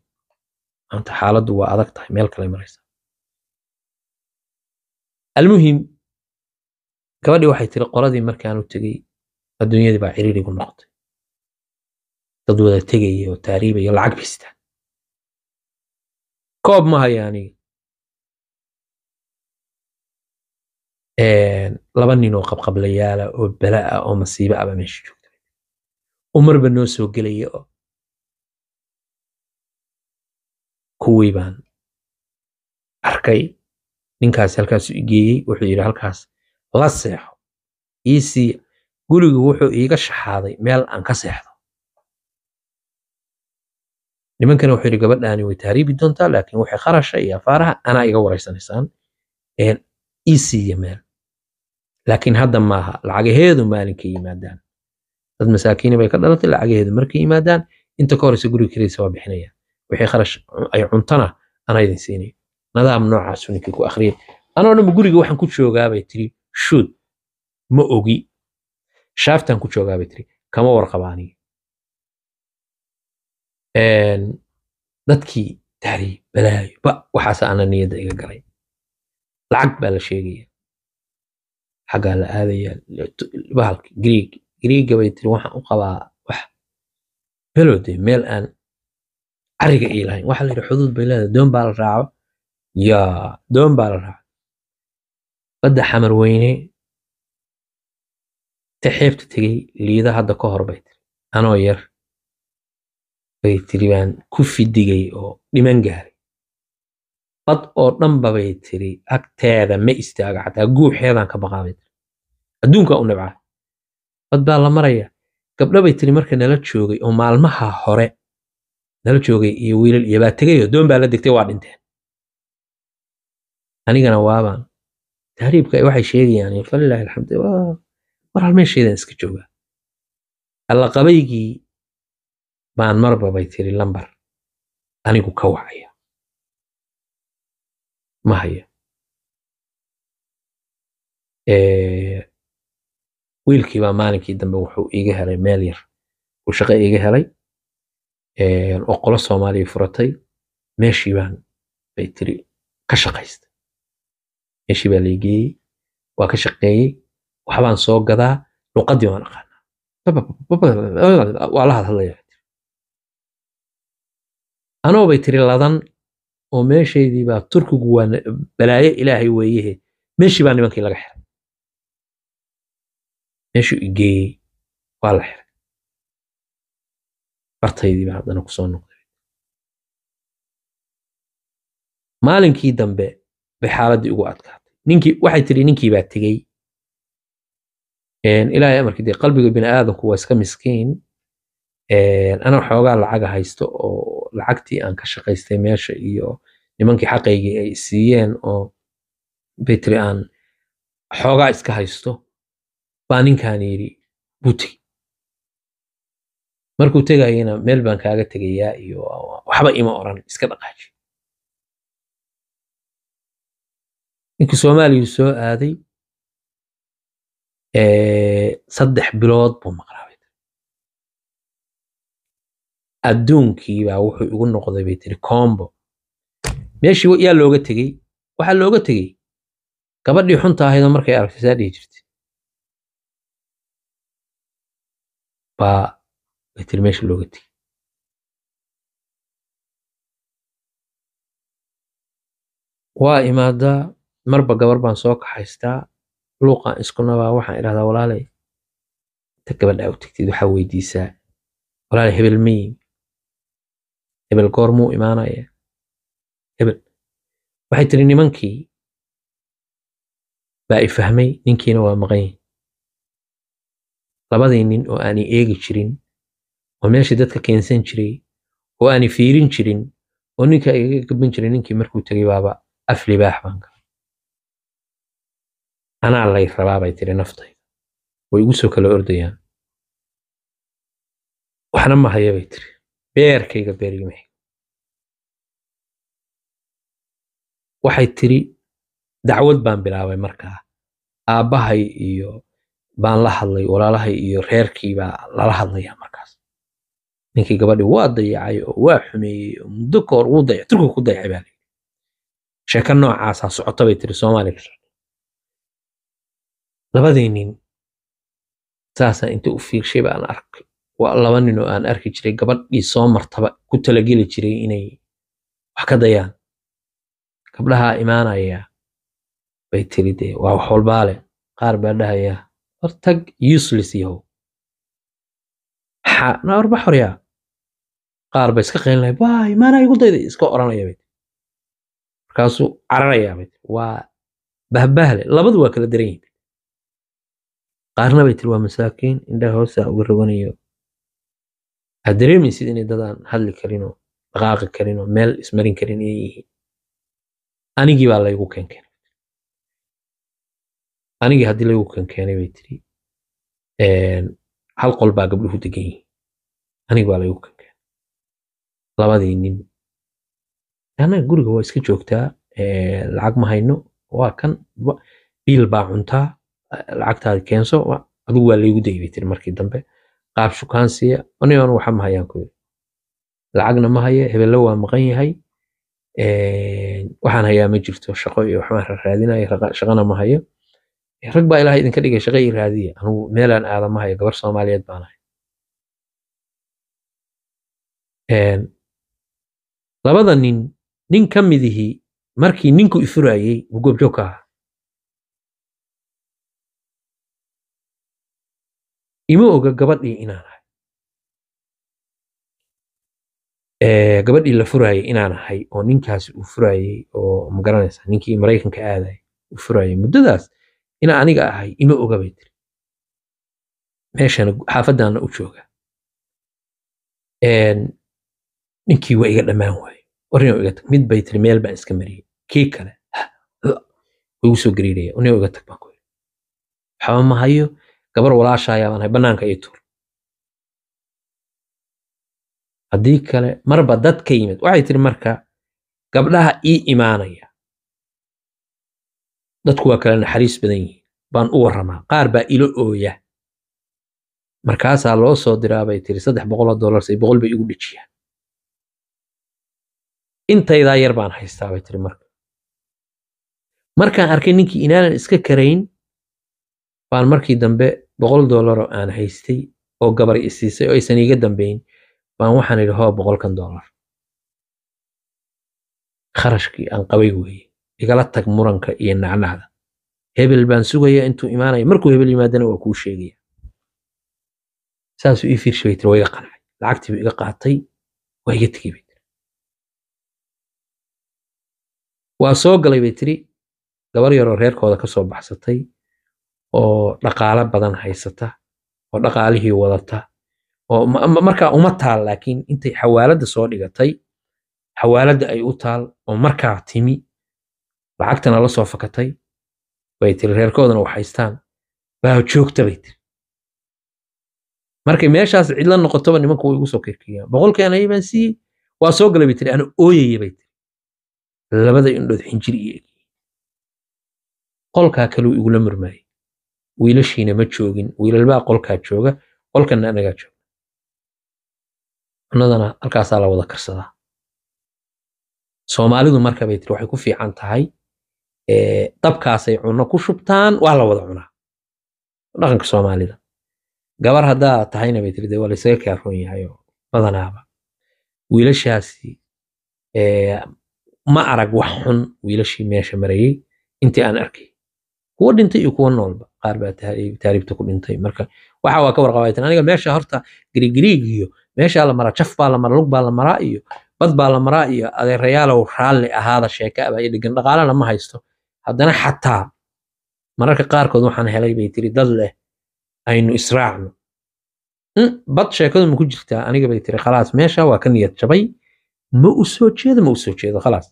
maanta xaaladdu waa adag tahay meel kale maraysa almuhim gabadhii waxay tiri qoladii markaanu tegey adduunyadii baa ciriiri gu noqotay dad wada tegaya oo taariibaya lacag bistaan koob ma haya laba nin oo qabqablayaala oo bala ah oo masiibo ah baa meesha joogta umarba noo soo gelaya oo kuwii baan arkay ninkaasi halkaasu igeeyey wuxuu yidhi halkaas la seexo iisii gurigu wuxuu iiga shaxaaday meel aan ka seexdo nimankana wuxuu yidhi gabadhaani way taariibi doontaa laakiin waxay kharasha iyo afaaraha anaa iga waraysanaysaan ii siiya meel laakiin hadda maaha lacagaheedu maalinkay yimaadaan dad masaakiini bay ka dhalatay lacagaheedu markay yimaadaan inta ka horeysa guriga kiraysa waa bixinaya wixii kharash ay cuntana anaa idin siinaya nadaam noocaas ninka ku akhriyay anoo dhanba guriga waxaan ku joogaabay tiri shuud ma ogi shaaftan ku joogaabay tiri kama warqaba dadkii taariih balaayo ba waxaas aana niyadda iga garay lacag baa la sheegaya xaggaa la aadaya bahalka griig griiga bay tiri waxaan u qabaa wax belowde meel aan cariga ii lahayn waxaa la yidhi xuduud bay leedahay doon baa la raaco yaa doon baa la raaco badda xamar weyne ta xeebta tegey liida hadda ka hor bay tiri anoo yar bay tiri baan ku fidigay oo dhiman gaaray bad oo dhanba bay tiri agteeda ma istaaga xataa guuxeedaan ka baqaa bay tiri adduunkaa u nibcaa bad baa la maraya gabdho bay tiri marka nala joogay oo maalmaha hore nala joogay iyo wiilal iyo baa tegayoo doon baa la degtay waa dhinteen anigana waabaan tahriibka waxay sheegayaan falilaahi alxamd war hal meeshaydan iska jooga allaqabaygii baan marba bay tiri lambar anigu ka wacaya ma haya wiilkiibaa maalinkii dambe wuxuu iga helay meel yar uu shaqo iga helay oo qolo soomaaliya furatay meeshii baan bay tiri ka shaqaystay meeshii baa geeyey waa ka shaqeeyey waxbaan soo gadaa luqadii waan aqaanaa waa la hadhadlaya anoo bay tiri ladan oo meeshaydii baa turkigu waa balaayo ilaahay weeyehe meeshii baa nimankii laga xiray meeshuu igeeyey waa la xiray bartaydii haddana kusoo noqday maalinkii dambe bay xaaladdii ugu adkaatay ninkii waxay tidhi ninkii baa tegey ilaahay amarki de qalbiga biniaadanku waa iska miskiin ana xoogaa lacaga haysto oo lacagtii aan ka shaqaystay meesha iyo nimankii xaqaygii ay siiyeen oo betri aan xoogaa iska haysto baa ninkan yidhi buu tegi markuu tegayena meel baan kaaga tegayaa iyo waxba ima oran iska dhaqaaji ninkii soomaaliyu soo aaday saddex bilood buu maqnaa adduunkii baa wuxuu igu noqday bay tiri combo meeshii yaa looga tegey waxaa looga tegey gabadhii xunta ahaydoo markay aragtay saa dhihi jirtay baa bay tiri meesha looga tegey waa imaadaa marba gabar baan soo kaxaystaa luuqan iskunaba waxaan idhahdaa walaalay ta gabadha u tegtid waxaa weydiisaa walaalay hebel mayin hebel goor muu imaanaya hebel waxay tiri nimankii baa i fahmay ninkiina waa maqan maqanyin labadii nin oo aanay eegi jirin oo meeshii dadka keensan jiray oo aanay fiirin jirin oo ninka igaga gaban jiray ninkii markuu tegay baaba af libaax baanka Anaa lay rabaa bay tiri naftayda way igu soo kala ordayaan waxna ma haya bay tiri beerkayga beerigama waxay tiri dacwad baan bilaabay markaa aabbahay iyo baan la hadlay walaalahay iyo reerkii baa lala hadlayaa markaas ninkii gabadhii waa dayacay oo waa xumeeyey oo muddo koor uu dayac turka ku dayacay baa layidhi noocaasaa socota bay tiri soomaaliya labadii nin saasaan inta u fiirshay baan arkay waa laba nin oo aan arki jiray gabadhii soo martaba ku talageli jiray inay wax ka dayaan gabdhahaa imaanaya bay tiri dee waa wax walbaa qaar baa dhahaya hortag useless yahow naarba xoryaa qaar ba iska qayn lahay waa imaanaa igu dayday iska oranaya bay markaasuu cararayaa bay waa bahbahle labadu waa kala daran yihin qaarna bay tiri waa masaakiin indhaha hoosa uga roganayo waxaad dareemaysid inay dadaan hadli karin oo dhaqaaqi karin oo meel ismarin karin inay yihiin anigii baa laygu keenkeenay anigii haddii laygu keenkeenay bay tiri hal qol baa gabdhuhu degan yihiin anigi baa laygu keenkeenay labadii nin annaga guriga waa iska joogtaa lacag ma hayno waa kan biil baa cuntaa lacagtaada keenso adigu waa laygu dayba tiri markii dambe qaab shukaansiya anigoon waxa ma hayaan ku lacagna ma haya hebello waa maqan yahay waxaan hayaa ma jirto shaqo iyo waxbaan raadinaya shaqana ma hayo rag baa ilahay idinka dhigay shaqo ii raadiya anugu meelaan aada ma hayo gabar soomaaliyeed baan ahay labada nin nin ka midihii markii ninku ifurayey uu goobjoog ka ahaa ima oga gabadhii inaan ahay eh, gabadhii la furayay inaan ahay oo ninkaasi uu furayey oo magaranaysa ninkii maraykanka aadayay uu furayey muddadaas ina aniga ahay ima oga bay tiri meeshana xaafaddaana u jooga ninkii waa iga dhammaan waayo warin iga tag mid bay tiri meel baan iska mariyay kii kale way igu gariiraya unin iga tag baan ku yiri waxba ma gabar walaashaayabaan hay bannaanka ii tuur haddii kale marba dad ka yimid waxay tiri marka gabdhaha ii imaanaya dadku waa kale naxariis badan yihiin baan u warramaa qaar baa ilo ooya markaasaa loo soo diraa bay tiri saddex boqoloo dollarse boqol bay igu dhijiyaan intaydaa yar baan haystaa bay tiri marka markaan arkay ninkii inaanan iska karayn baan markii dambe boqol doolaroo aan haystay oo gabar isiisay oo aysan iiga dambayn baan waxaan idhi hoo boqolkan doolar kharashkii aan qabay weeye igala tag muranka iyo nacnacda hebel baan sugayaa intuu imaanaya markuu hebel yimaadana waa kuu sheegaya saasuu ii fiirshay bay tiri waa iga qancay lacagtii buu iga qaatay waa iga tegey bay tiri waa soo galay bay tiri gabar yaroo reerkooda ka soo baxsatay oo dhaqaalo badan haysata oo dhaqaalihii wadata oo markaa uma taal laakiin intay xawaaladda soo dhigatay xawaaladda ay u taal oo markaa timi lacagtana la soo fakatay bay tiri reerkoodana wax haystaan baa joogta bay tiri markay meeshaas cidla noqotoba nimanku way igu soo kirkiyaan boqolkeena baan siiyey waa soo galay bay tiri ana ooyaya bay tiri labada indhood xinjir iyo qolkaa kaluu igula murmaayay wiilashiina ma joogin wiilalbaa qolkaa jooga qolkana anagaa jooga cunadana halkaasaa la wada karsadaa soomaalidu markabay tiri waxay ku fiican tahay eh, dabkaasay cunno ku shubtaan waa la wada cunaa dhaqanka soomaalida gabar haddaa tahayna bay tiri dee waa laysaga kaaroon yahayo badanaaba wiilashaasi eh, ma arag wax xun wiilashii meesha marayey intii aan arkay kuwa dhintay iyo kuwa noolba qaar baa taariibta ku dhintay marka waxa waa ka warqabaytan aniga meesha horta grigriig iyo meeshaa la maraa jaf baa la maraa lug baa la maraa iyo bad baa la maraa iyo adeerayaalow raalli ahaada sheeka abaa ii dhigan dhaqaalana ma haysto haddana xataa mararka qaarkood waxaan helay bay tiri dad leh aynu israacno hmm, bad sheekadu ma ku jirtaa aniga bay tiri khalaas meesha waa ka niyad jabay ma u soo jeedo ma u soo jeedo khalaas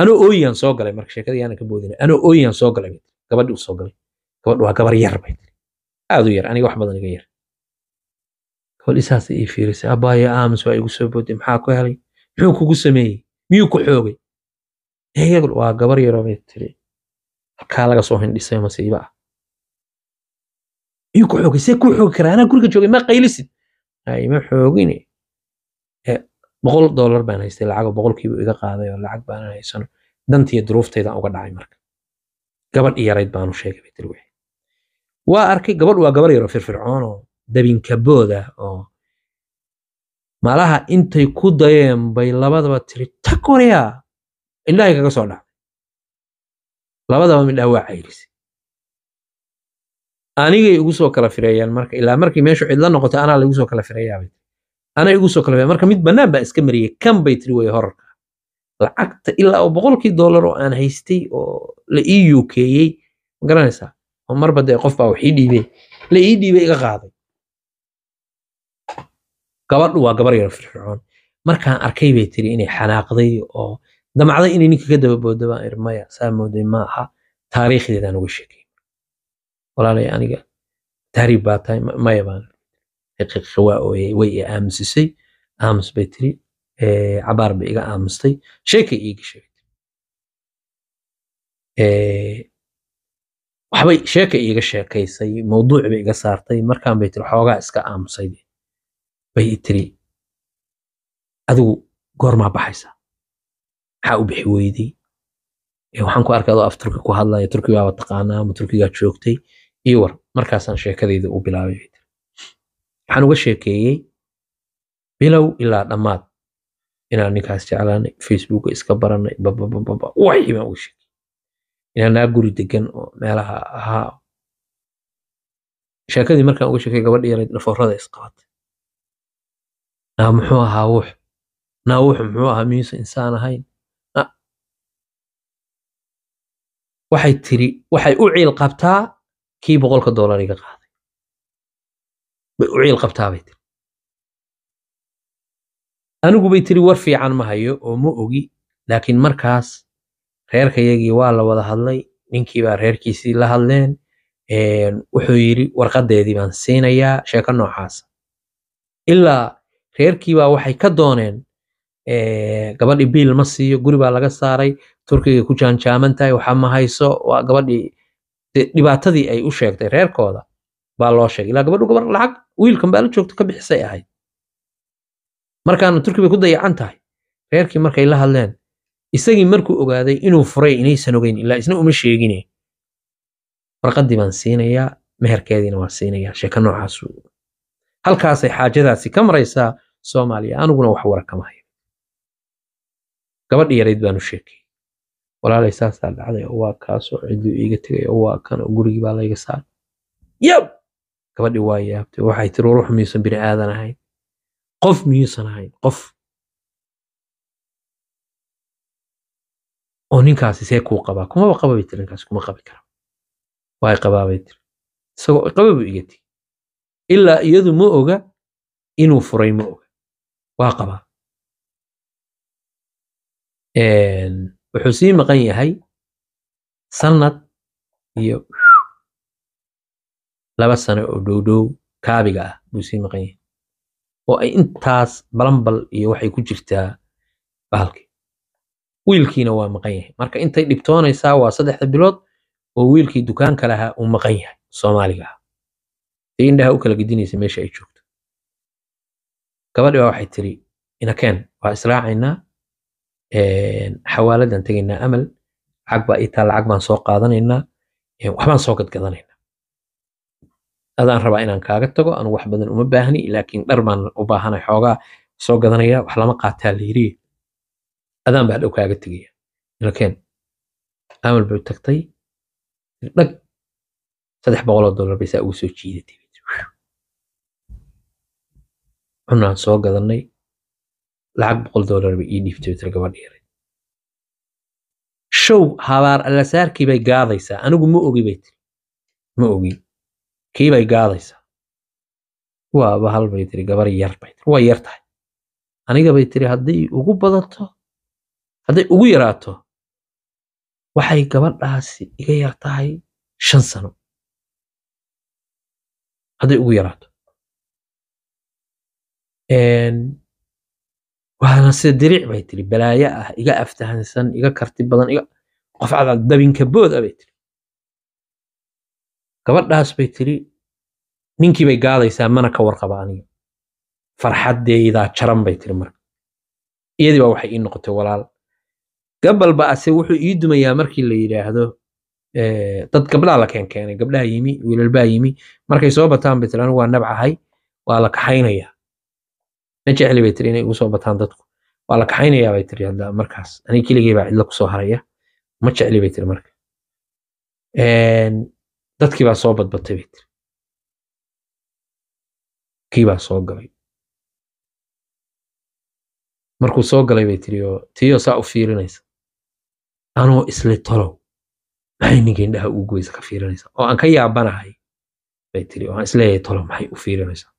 anoo ooyiyaan soo galay marka sheekada yaana ka boodina anoo ooyiyaan soo galay gabadhi usoo galay gabadhu waa gabar yar bay tiri aad u yar aniga wax badan iga yar gabadhi ii fiirisay abaaye aamus waa igu soo booday maxaa ku helay muxuu kugu sameeyey miyuu ku xoogay waa gabar yaroo bay tiri halkaa laga soo hindhisay masiiba ah miyuu ku xoogay see kuu xoogi karaa anaa guriga joogay ma qaylisid ma xoogine boqol dollar baan haystay lacago boqolkiibu iga qaaday oo lacag baanan haysano dantiiyo duruuftaydaan uga dhacay marka gabadh yarayd baanu sheegay waa arkay gabadh waa gabar yaroo firfircoonoo dabinkabooda oo malaha intay ku dayeen bay labadaba tiri takoreya indhahay kaga soo dhacday labadaba midhaa waa cayrisay anigay igu soo kala fireeyaan marka ilaa markii meeshu cidla noqotay anaa laigu soo kala fireeyaa anaa igu soo kala fireeya marka mid bannaan baa iska mariyey kan bay tiri weye horarka lacagta ilaa boqolkii dollar oo aan haystay oo la ii ukeyey magaranaysaa oo marba dee qof baa wax ii la ii dhiibey iga qaaday gabadhu waa gabar yar firfircoon markaan arkay bay tiri inay xanaaqday oo damacday inay ninka ka dababooda baan ir saa mooday ma aha taariikhdeedaan uga sheekay walaalay aniga taariib baa tahay maya baan waa ooyay way i aamusisay aamus bay tiri cabaar ba iga aamustay sheekay iiga sheegtay waxbay sheeka iiga sheekaysay mawduuc bay iga saartay markaan bay tiri xoogaa iska aamusay bay tiri adigu goormaa baxaysaa maxaa u bixi weydey waxaan ku arkaa adoo af turki ku hadlaya turki baaba taqaanaa ma turkigaa joogtay iyo war markaasaan sheekadayda u bilaabay waxaan uga sheekeeyey bilow ilaa dhammaad inaan ninkaas jeclaanay facebooka iska baranay bababababa wixii baan uga sheegay naa guri degan oo meelaha ahaa sheekadii markaan uga sheekay gabadha yarayd nafoorada isqabatay naa muxuu ahaa wux naa wux muxuu ahaa miyuusan insaan ahayn waxay tiri waxay u ciil qabtaa kii boqolka dollar iga qaaday bay u ciil qabtaa bay tiri anigu bay tiri war fiican ma hayo oo ma ogi laakiin markaas reerkayagii waa la wada hadlay ninkiibaa reerkiisii la hadleen wuxuu yidhi warqadeedii baan siinayaa sheeko noocaasa ah. ilaa reerkiibaa waxay ka dooneen gabadhii biil ma siiyo guribaa laga saaray turkiga ku jaanjaaman tahay waxa ma hayso waa gabadhii dhibaatadii ay u sheegtay reerkooda baa loo sheegay ilaa gabadhu gabar lacag wiilkan baa la joogta ka bixisay ahayd markaana turki bay ku dayacan tahay reerkii markay la hadleen isagii markuu ogaaday inuu furay inaysan ogeyn ilaa isna uma sheegine warqaddii baan siinayaa meherkeediina waan siinayaa sheeko noocaasu halkaasay xaajadaasi ka maraysaa soomaaliya aniguna wax wara kama hayo gabadhi yarayd baanu sheekay walaalay saasaa dhacday oo waa kaasoo cidduu iiga tegay oo waa kan oo gurigii baa layga saaray yab gabadhi waa yaabtay waxay tiri bini aadan ahayn qof miyuusan ahayn qof oo ninkaasi see kuu qabaa kumaba qaba bay tiri ninkaasi kuma qabi kara waa qabaa bay tiri isagoo qaba buu iga tigi ilaa iyadu ma oga inuu furay ma oga waa qabaa wuxuu sii maqan yahay sannad iyo laba sano oo dhow kaabiga ah buu sii maqan yahay oo ay intaas balanbal iyo waxay ku jirtaa bahalkii wiilkiina waa maqan yahay marka intay dhibtoonaysaa waa saddexda bilood oo wiilkii dukaanka lahaa uu maqan yahay soomaaliga ah indhaha u kala gedinaysa meesha ay joogto gabadhi baa waxay tiri inakeen waa israacaynaa xawaaladan tegaynaa amal lacag baa ii taa lacag baan soo qaadanaynaa waxbaan soo gadgadanayna adaan rabaa inaan kaaga tago anu wax badan uma baahni laakiin dhar baan u baahana xoogaa soo gadanaya wax lama qaataa la adaan baa dhow kaaga tegaya ilakeen amal bay tagtay dhag saddex boqoloo dollar bay saa ugu soo jiidatay cunaan soo gadanay lacag boqol dollar bay ii dhiibtay tir gabadh show habaar allasaarkii bay gaadaysaa anigu ma ogi bay tiri ma ogi kiibay gaadaysaa waaba hal bay tiri gabar yar bay tiri waa yar tahay aniga bay tiri hadday ugu badato hadday ugu yaraato waxay gabadhaasi iga yar tahay shan sano hadday ugu yaraato waana sida diriic bay tiri balaayo ah iga aftahansan iga karti badan qof qofcada dabinka bood a bay tiri gabadhaas bay tiri ninkii bay gaadaysaa mana ka warqaba aniga farxaddaydaa jaran bay tiri marka iyadii baa waxay ii noqotay walaal gabalba ase wuxuu ii dumayaa markii la yidhaahdo dad gabdhaa la keenkeenay gabdhaa yimi wiilalbaa yimi markay soo bataan bay tiri anigu waa nabcahay waa la kaxaynayaa ma jecli bay tiri inay igu soo bataan dadku waa la kaxaynayaa bay tiri hadda markaas aniga keligay baa cidla kusoo haraya ma jecli bay tiri marka dadkii baa soo badbatay bay tiri kii baa soo galay markuu soo galay bay tiri oo tiyo saa u fiirinaysa anoo isli tolow maxay ninka indhaha uu goysa ka fiirinaysaa oo aan ka yaabanahay bay tiri oo aan isleeyahay tolow maxay u fiirinaysaa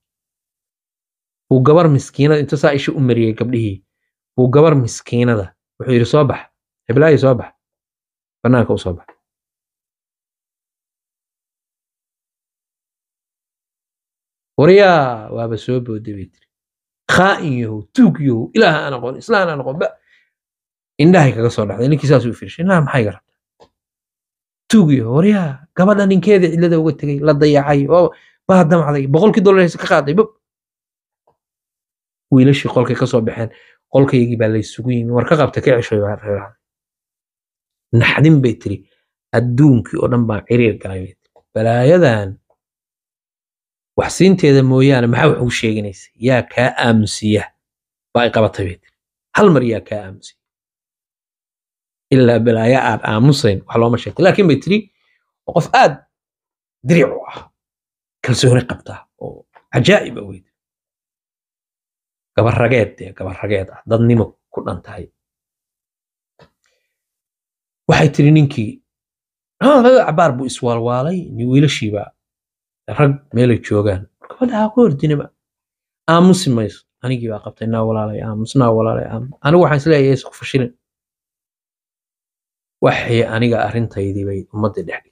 wuu gabar miskiinada intuu saa isha u mariyey gabdhihii wuu gabar miskiinada wuxuu yidhi soo bax heblaayo soo bax bannaanka u soo bax e waryaa waaba soo booday bay tiri khaa'in yahow tuug yahow ilaah aan aqoon islaan aan aqoon indhahay kaga soo dhacday ninkii saasuu fiirshay naa maxay garabta tuug yahow waryaa gabadha ninkeeda cidlada uga tegay la dayacay baa damacday boqolkii dolarhayse ka qaaday bab wiilashii qolkay ka baxeen qolkaygii baa laysugu yimi war ka qabta ka ceshay naxdin bay tiri adduunkii oo dhan baa ciriir galay balaayadan wax mooyaane maxaa wax ugu sheeganaysa yaa kaa aaminsiya baa ay qabatay hal mar yaa kaa aaminsiya ilaa balaaya aan aamusayn wax looma sheegta laakiin bay tiri waa qof aad diriic u ah kalsooni qabta oo cajaa'iba ah weyd gabarrageed dee gabarrageed ah dadnimo ku dhan waxay tiri ninkii ah, cabaar buu iswaalwaalay wiilashiibaa rag meelay joogaan gabadha ha ku hordinaba aamusi mayso anigii baa qabtay naa walaalay aamus naa walaalay aamus anigu waxaan isleeyahay isku fashilin waxay aniga arrintaydii bay ummadda dhex dhigtay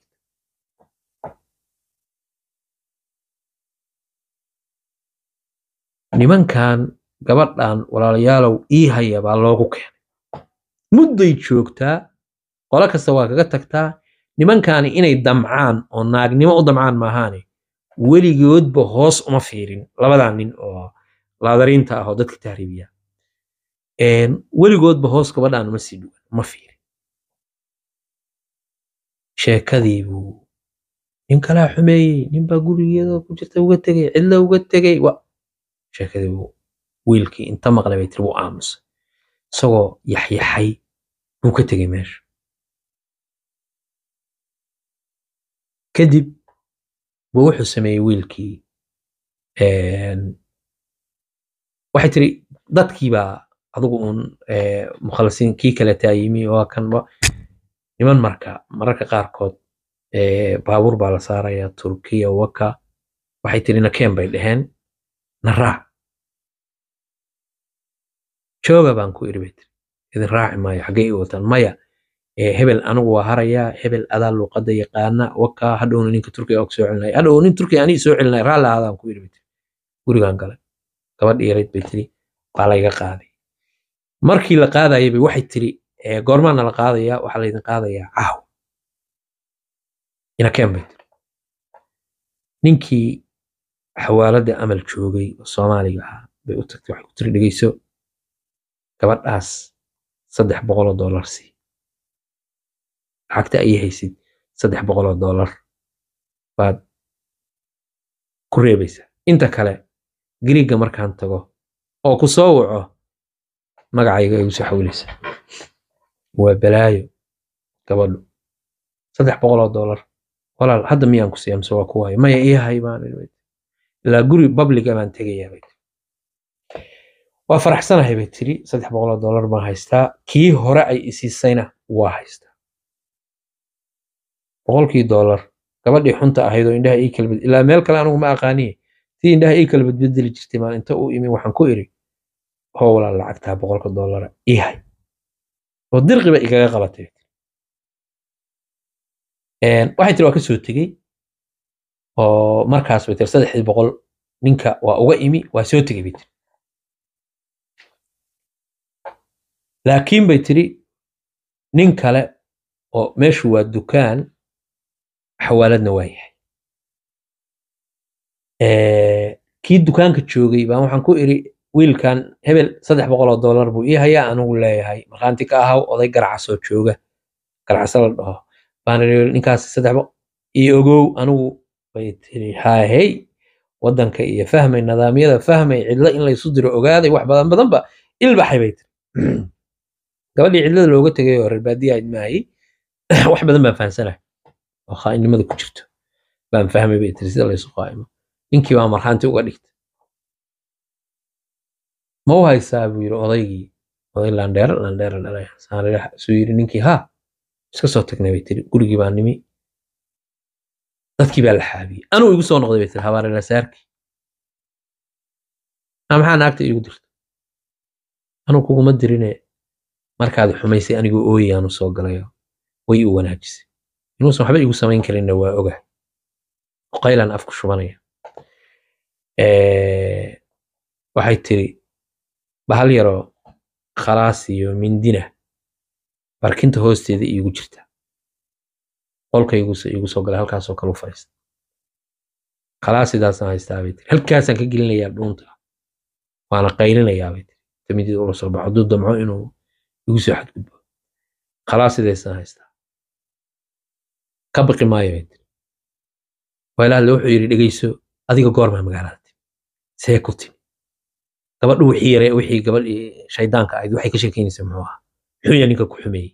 nimankan gabadhan walaalayaalow ii haya baa loogu keenay mudday joogtaa qolo kasta waa kaga tagtaa nimankani inay damcaan oo naagnimo u damcaan maahaani weligoodba hoos uma fiirin labadaa nin oo laadariinta ah oo dadka tahriibiya weligoodba hoos gabadhaan uma sii dhuwan uma fiirin sheekadiibuu nin kalaa xumeeyey nin ninbaa gurigeedoo ku jirta uga tegey cidla uga tegey wa sheekadiibuu wiilkii inta maqla bay tiri wuu aamusay isagoo yaxyaxay buu ka tegey meesha kadib waa wuxuu sameeyey wiilkii waxay tiri dadkiibaa adugu un mukhalasiin kii kale taayimi waa kan niman marka mararka qaarkood baabuur baa la saaraya turkiya waka waxay tiri nakeen bay dheheen na raac jooga baan ku iri bay tiri idin raaci maayo xaggee i wataan maya hebel anigu waa harayaa hebel adaa luuqada yaqaana wakaa hadhowna ninka turkiga soo celina hadhow nin turkiga aniga soo celina raalli ahaadaan ku yiri gurigan gala gabadhi yareed bay tiri baa layga qaaday markii la qaadayay bay waxay tiri goormaana la qaadaya waxaa laydin qaadayaa caaw inakeen bay tiri ninkii xawaalada amal joogay oo soomaaliga ahaa bay u tagtay waxay ku tiri dhegeyso gabadhaas saddex boqol dollar sii lacagta ay haysid saddex boqoloo dollar baad ku reebaysa inta kale gariigga markaan tago oo ku soo waco magacayga ay usoo xawilaysa waa balaayo gabadhu saddex boqoloo dollar walaal hadda miyaan ku siiya mise waa ku maya iyahay ilaa guri babliga ah baan tegayaa bay waa faraxsanahay bay tiri saddex boqoloo dollar baan haystaa kii hore ay isiisayna waa haystaa boqolkii dollar gabadhii xunta ahayd oo indhaha ii kala ilaa meel kale anigu ma aqaaniye tii indhaha ii kala bedbedeli jirtay maan inta uu imin waxaan ku iri hoo walaa lacagtaa boqolka dolara ihay hay oo dirqiba igaga qabatay waxay tiri waa ka soo tegey oo markaas bay tiri saddexdii boqol ninka waa uga imi waa soo tegey bay tiri laakiin bay tiri nin kale oo meeshu waa dukaan xawaalad nawaayahay kii dukaanka joogay baan waxaan ku iri wiilkan hebel saddex boqol oo dollar buu ii hayaa anigu leeyahay markhaanti ka ahaw oday garacasoo jooga garacase la dhaho baan iri ninkaas saddex ii ogow anigu bay tiri haahey waddanka iyo fahmay nidaamyada fahmay cidlo in laysu diro ogaaday wax badan badanba ilbaxay bay tiri gabadhii cidlada looga tegay oo reer baadiya maayey wax badan baan fahansanay oo khaainimada ku jirto baan fahmay bay tiri sida laysu qaaimo ninkii baa marhaanti uga dhigtay ma u haysaa buu yiri odaygii oday landheero landheero dhalayasuu yiri ninkii haa iska soo tagnay bay tiri gurigii baa nimi dadkii baa la xaabiyey anuu igu soo noqday bay tiri habaarelasaarkii maxaa naagta iigu dirta anuu kuguma dirine markaad xumaysay anigoo ooyayaanu soo galayo way u wanaajisay inuusan waxba igu samayn karinna waa oga qaylan afku shubanaya waxay tiri bahal yaroo khalaas iyo mindina barkinta hoosteeda iigu jirta qolkayguse soo galay halkaasoo kale fadhiista khalaasidaasaan haystaa bay tiri halkaasaan ka gelinayaa dhuunta waana qaylinayaa bay tiri tamideeda ula soo baxo hadduu damco inuu igu soo xadgudbo khalaasidaysaan haystaa ka baqi maayo waa ilaahle wuxuu yidhi dhegayso adiga goormaa magaalada timi see ku timi gabadhu wixii yare wixii gabadhii shaydaanka ahayd waxay ka sheekeynaysaa muxuu ahaa muxuu ya ninka ku xumeeyey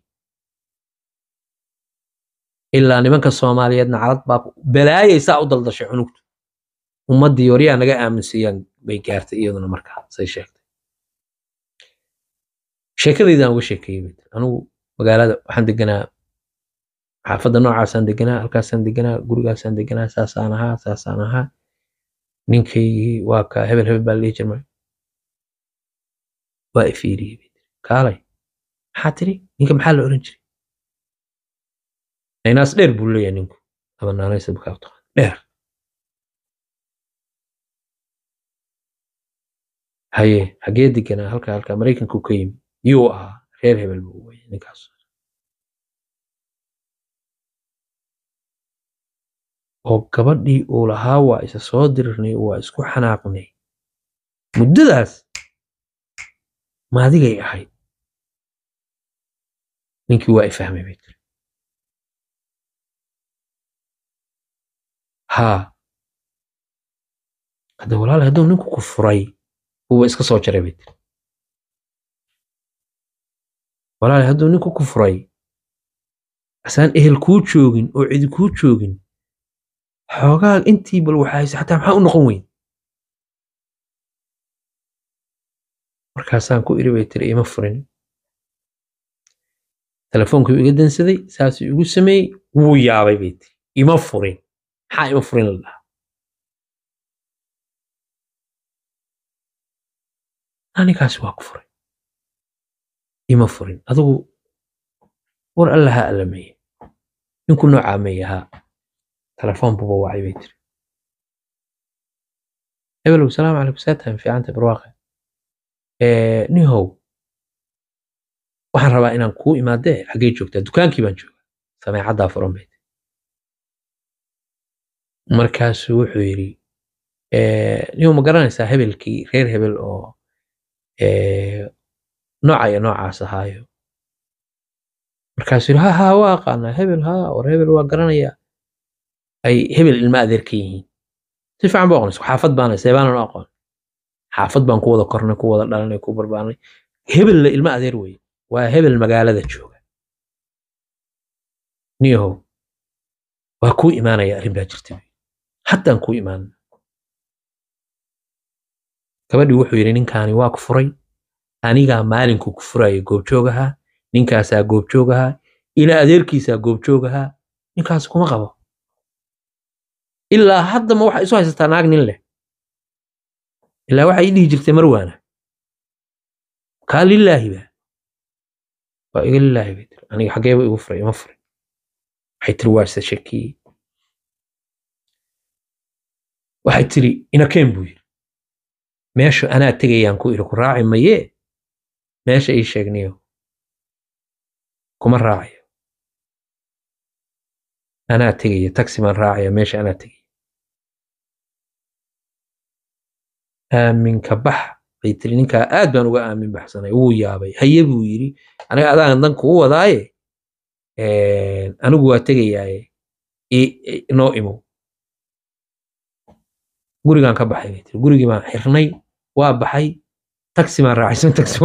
ilaa nimanka soomaaliyeedna carad baa balaayay saa u daldashay cunugtu ummaddii waryaa naga aaminsiiyaan bay gaartay iyaduna markaa say sheegtay sheekadaydan uga sheekeeyey anugu magaalada waxaan deganaa xaafadda noocaasaan deganaa halkaasaan deganaa gurigaasaan deganaa saasaan ahaa saasaan ahaa ninkay waa kaa hebel hebel baa lihi jirma waa ifiiriyey kaalay maxaa tiri ninka maxaa la oran jiray naynaas dheer buu leeyahay ninku ama naanaysa dheer haye xagee deganaa halka halkaa maraykanku ka yimi yuu ahaa reer hebel buu ninkaas oo gabadhii uu lahaa waa isa soo dirirnay waa isku xanaaqnay muddadaas maadigay ahayd ninkii waa ifahmay bay tiri haa hadda walaala hadduu ninku ku furay buuba iska soo jaray bay tiri walaala hadduu ninku ku furay asaan ehel kuu joogin oo cidi kuu joogin xoogaa intii bal waxahayse xataa maxaa u noqon weyn markaasaan ku iri bay tiri ima furin telefoonkiiu iga dansaday saasuu igu sameeyey wuu yaabay bay tiri ima furin maxaa ima furin la dhaha aninkaasi waa ku furay ima furin adugu war allaha alameeye ninku noocaa meeyahaa telefoonkuba wacay bay tiri hebelow salaamu calaykum seetaan fiicanta barwaaqe nihow waxaan rabaa inaan kuu imaadee xaggee joogtaa dukaankii baan joogaa sameecaddaa furan bay tiri markaasuu wuxuu yidhi nihow ma garanaysaa hebelkii reer hebel oo nooca iyo noocaas ahaayo markaasuu yidhi ha ha waa aqaanaa hebel ha war hebel waa garanayaa ay hebel ilma adeerka yihiin si fiican baa oqonaysa xaafad baanay seebaanan aqoon xaafad baan ku wada kornay ku wada dhalanay ku barbaarnay hebella ilma adeer weeye waa hebel magaalada jooga niyahow waa kuu imaanaya arrin baa jirta haddaan kuu imaana gabadhii wuxuu yidhi ninkaani waa ku furay anigaa maalinkuu ku furaya goobjoog ahaa ninkaasaa goobjoog ahaa ilaa adeerkiisaa goobjoog ahaa ninkaas kuma qabo ilaa hadda ma waxaa isu haysataa naag nin leh ilaa waxaa ii dhihi jirtay marwaana kaa lilaahi ba waa iga lilaahi bay tiri aniga xageeba igu furay ima furay waxay tiri waase shakiyey waxay tiri inakeen buu yiri meesha anaa tegayaan ku iri ku raaci mayee meesha ii sheegniyo kuma raacayo Anaa tegaya taxi baan raacaya meesha anaa tegaya aaminka bax bay tiri ninkaa aad baan uga aamin baxsanay wuu yaabay haye buu yidhi aniga adaan dan kugu wadaaye anigu waa tegayaaye noo imow gurigaan ka baxay bay tiri gurigii baan xirnay waa baxay taxi baan raacay sin taxi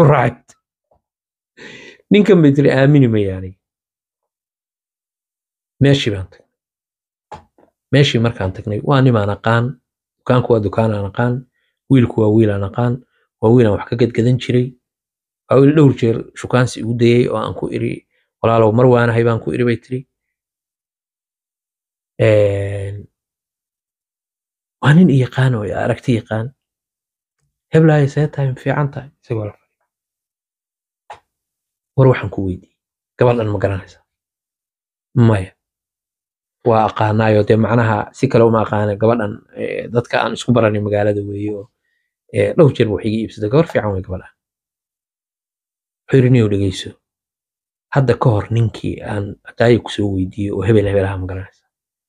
ninkan bay tiri aamini meeshii baan tagnay meeshii markaan tagnay waa nimaan aqaan dukaanku waa dukaanaan aqaan wiilku waa wiilaan aqaan waa wiilaan wax ka gadgadan jiray waa wiil dhowr jeer shukaansi igu dayay oo aan ku iri walaalow mar waanahay baan ku iri bay tiri waa nin i yaqaan oo aragti yaqaan heblaayo see tahay tahay isagoo la fadhi war waxaan ku weydiiyey gabaldhan ma garanaysaa maya waa aqaanayo dee macnaha si kale uma aqaana gabadhan dadka aan isku baranay magaalada weeye dhow dhowr jeer wax iga iibsada gabar fiican way gabadha xiriniyow dhegeyso hadda ka hor ninkii aan ataaya kusoo weydiiyey oo hebel hebelaha magaranaysa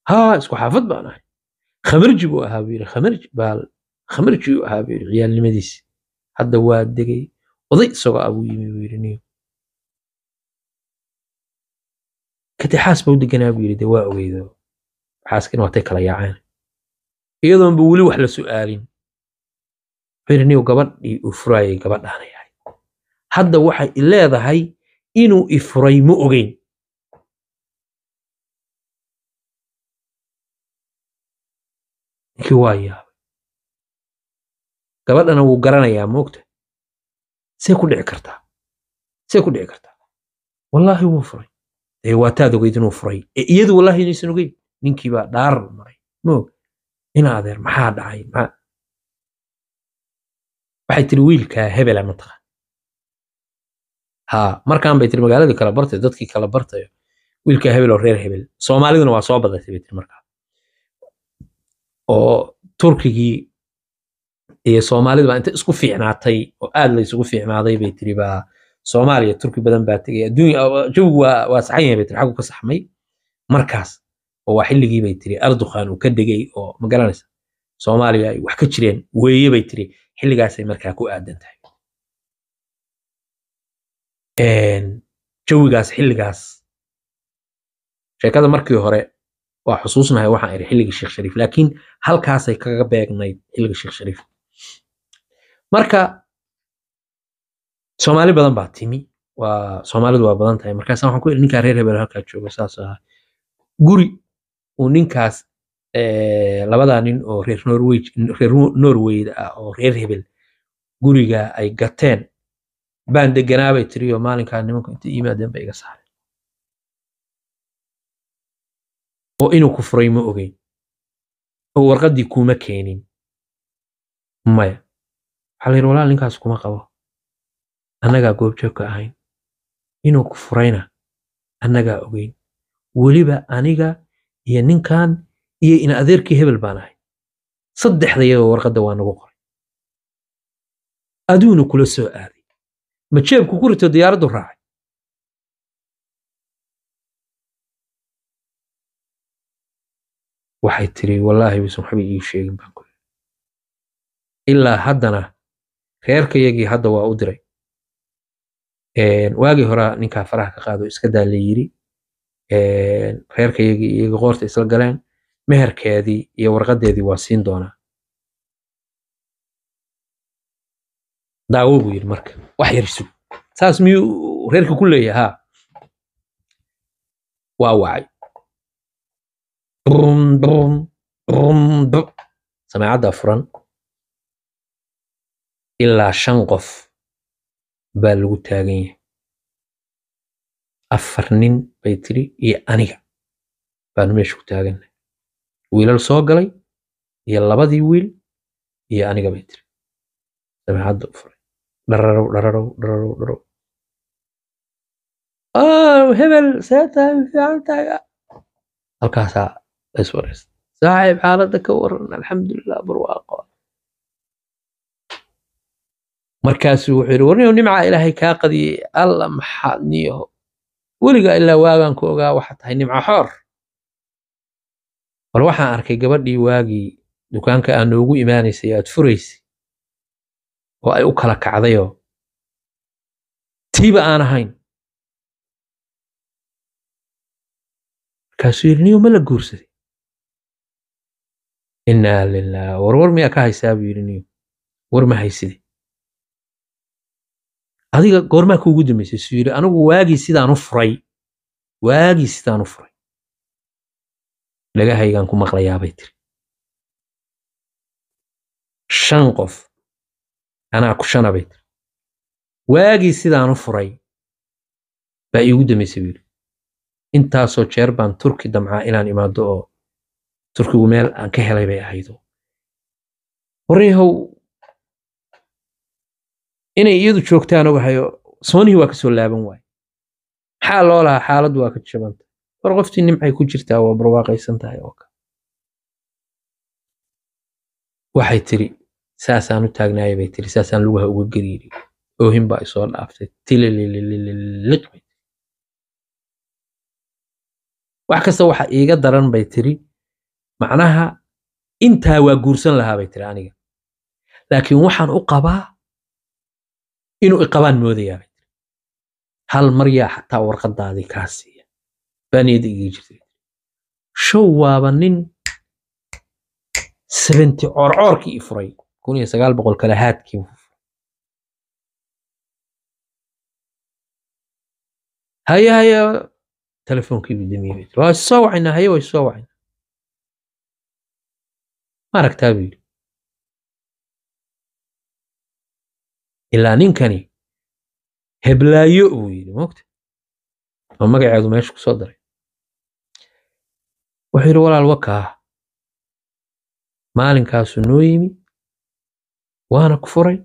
haa isku xaafad baan ahay khamarji buu ahaa buu yidhi khamarji baal khamarji uu ahaa buu yidhi ciyaalnimadiis hadda waa degay oday isagoo abuu ah yimi buu yidhi niyow kadib xaas u deganaa buu yidhi de waa ogeydo xaaskin waatay kala yaaceen iyadoonba weli wax la su'aalin wuxuu niw gabadhii uu furaayay gabadhaanay ahay hadda waxay leedahay inuu i furay ma ogeyn ninkii waa yaabay gabadhana wuu garanayaa moogta see ku dhici kartaa see ku dhici kartaa wallaahi wuu furay waataad ogeyd inuu furay ee iyadu wallahi inaysan ogeyn ninkiibaa dhaarar maray moog ina adeer maxaa dhacay waxay tiri wiilkaa hebela mataqaan ha markaan bay tiri magaaladii kala bartay dadkii kala bartayo wiilkaa hebel oo reer hebel soomaaliduna waa soo badatay bay tiri markaa oo turkigii iyo soomaalidu baa inta isku fiicnaatay oo aad la isugu fiicnaaday bay tiri baa soomaaliya turki badan baa tegay jawigu waa saxan yahay bay tiri xagu ka saxmay markaas oo waa xilligii bay tiri ardukhan uu ka degay oo magaranaysa soomaaliya ay wax ka jireen weeye bay tiri xilligaasay markaa ku aadan tahay jawigaas xilligaas sheekada markii hore waa xusuusnahay waxaan iri xilligii sheekh shariif laakiin halkaasay kaga beegnayd xilligii sheekh shariif marka soomaali badan baa timi soomaalidu waa badan tahay markaas waxaan ku yidhi ninkaa reer hebel halkaa joogo saas ahaa guri uu ninkaas eh, labadaa nin oo reer norway reer norwayda ah oo reer hebel guriga ay gateen baan deganaabay tiriyo maalinkaa nimanku intay yimaadeen bay iga saareen oo inuu ku furay ma ogeyn oo warqaddii kuma keenin maya waxaa la yidhi walaal ninkaas kuma qabo annagaa goobjoogka ahayn inuu ku furayna annagaa ogeyn weliba aniga iyo ninkan iyo ina adeerkii hebel baan ahay saddexda iyagoo warqadda waa nagu qoray aduuna kula soo aaday ma jeebku ku rito diyaaraddu raacay waxay tiri wallaahi wisan waxba ii sheegin baan ku ilaa haddana reerkayagii hadda waa u diray waagii horaa ninkaa faraha ka qaado iska daa la yiri reerkayagii iyaga qoorta isla galeen meherkeedii iyo warqadeedii waa siin doonaa daawo buu yidhi marka wax yar saas miyuu reerka ku leeyaha haa waa wacay sameecaddaa furan ilaa shan qof baa lagu taagan yahay afar nin bay tiri iyo aniga baanu meesha ku taagannahay wiilal soo galay iyo labadii wiil iyo aniga bay tiri samixadda u furay dhararow dhararow dhararow dhararow oh, hebel see tahay fiican halkaasaa lays wareystay saaxiib xaaladda ka waran alxamdulilah barwaaqo markaasu wuxuu yidhi warniyow nimca ilaahay kaa qadiye alla maxaad niyaho weligaa ilaa waagaan ku ogaa waxaa tahay nimca xoor bal waxaan arkay gabadhii waagii dukaanka aa noogu imaanaysay aad furaysay oo ay u kala kacdayoo tiiba aan ahayn markaasuu yihi niyo ma la guursaday innaa lilah war war miyaa ka haysaa buu yidhi niyo war ma hayside adiga goormaa kuugu dambaysay su yidhi anigu waagii sidaanu furay waagii sidaanu u furay dhagahaygaan ku maqlayaabay tiri shan qof anaa ku shana bay tiri waagii sidaanu furay baa iigu dambaysay buu yidhi intaasoo jeer baan turki damcaa inaan imaado oo turkigu meel aan ka helay bay ahaydo waryahow inay iyadu joogtaano waxay soonihii waa ka soo laaban waaye maxaa loo lahaa xaaladdu waa ka jabanta war qoftii nimcay ku jirtaa waa barwaaqaysan tahay oo kale waxay tiri saasaan u taagnaaya bay tiri saasaan lugaha uga geriiri oohin baa isoo dhaaftay tilililiqbay wax kasta waxa iiga daran bay tiri macnaha intaa waa guursan lahaa bay tiri aniga laakiin waxaan u qabaa inuu iqabaan moodayaa hal maryaa xataa warqadaadii kaa siiya baaniyada igii jirta show waaba nin sebenty coorcoorkii i furay kun iyo sagaal boqol kale haadkii furay haye haye telefoonkii buu damiyey waa soo wacayna haye waa soo wacayna maaragtaa buu yidhi ilaa ninkani heblaayo uu yidhi mogta oo magaceedu meesha kusoo daray wuxuu yidhi walaal wakaa maalinkaasu noo yimi waana ku furay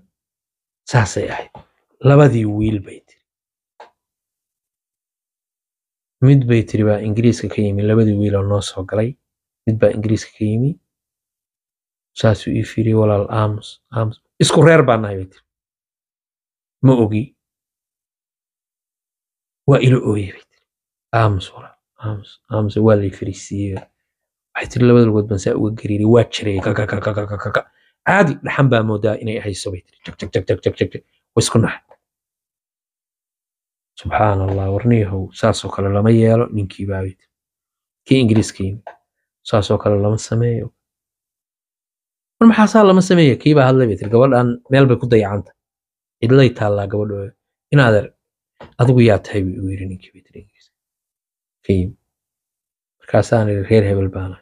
saasay ahayd labadii wiil bay tiri mid bay tiri baa ingiriiska ka yimi labadii wiiloo noo soo galay mid baa ingiriiska ka yimi saasuu ii firiyey walaal aamus aamus isku reer baa nahay bay tiri ma ogi waa ilo ooyay bay tiri aamus walaal aamus aamus waa lay fariisiiyey waxay tiri labada lugood baan saa uga gariiray waa jiray kakakakakakaka caadi dhaxan baa moodaa inay hayso bay tiri jagjagjagjagjag waa isku naxay subxaan allah warniyahow saasoo kale lama yeelo ninkii baabay tiri kii ingiriiskiina saasoo kale lama sameeyo mar maxaasaa lama sameeya kii baa hadlay bay tiri gabadhan meel bay ku dayacanta cidlay taallaa gabadho inaad adigu yaa tahay buu igu yiri ninkii bay tiri markaasaan reer hebel baana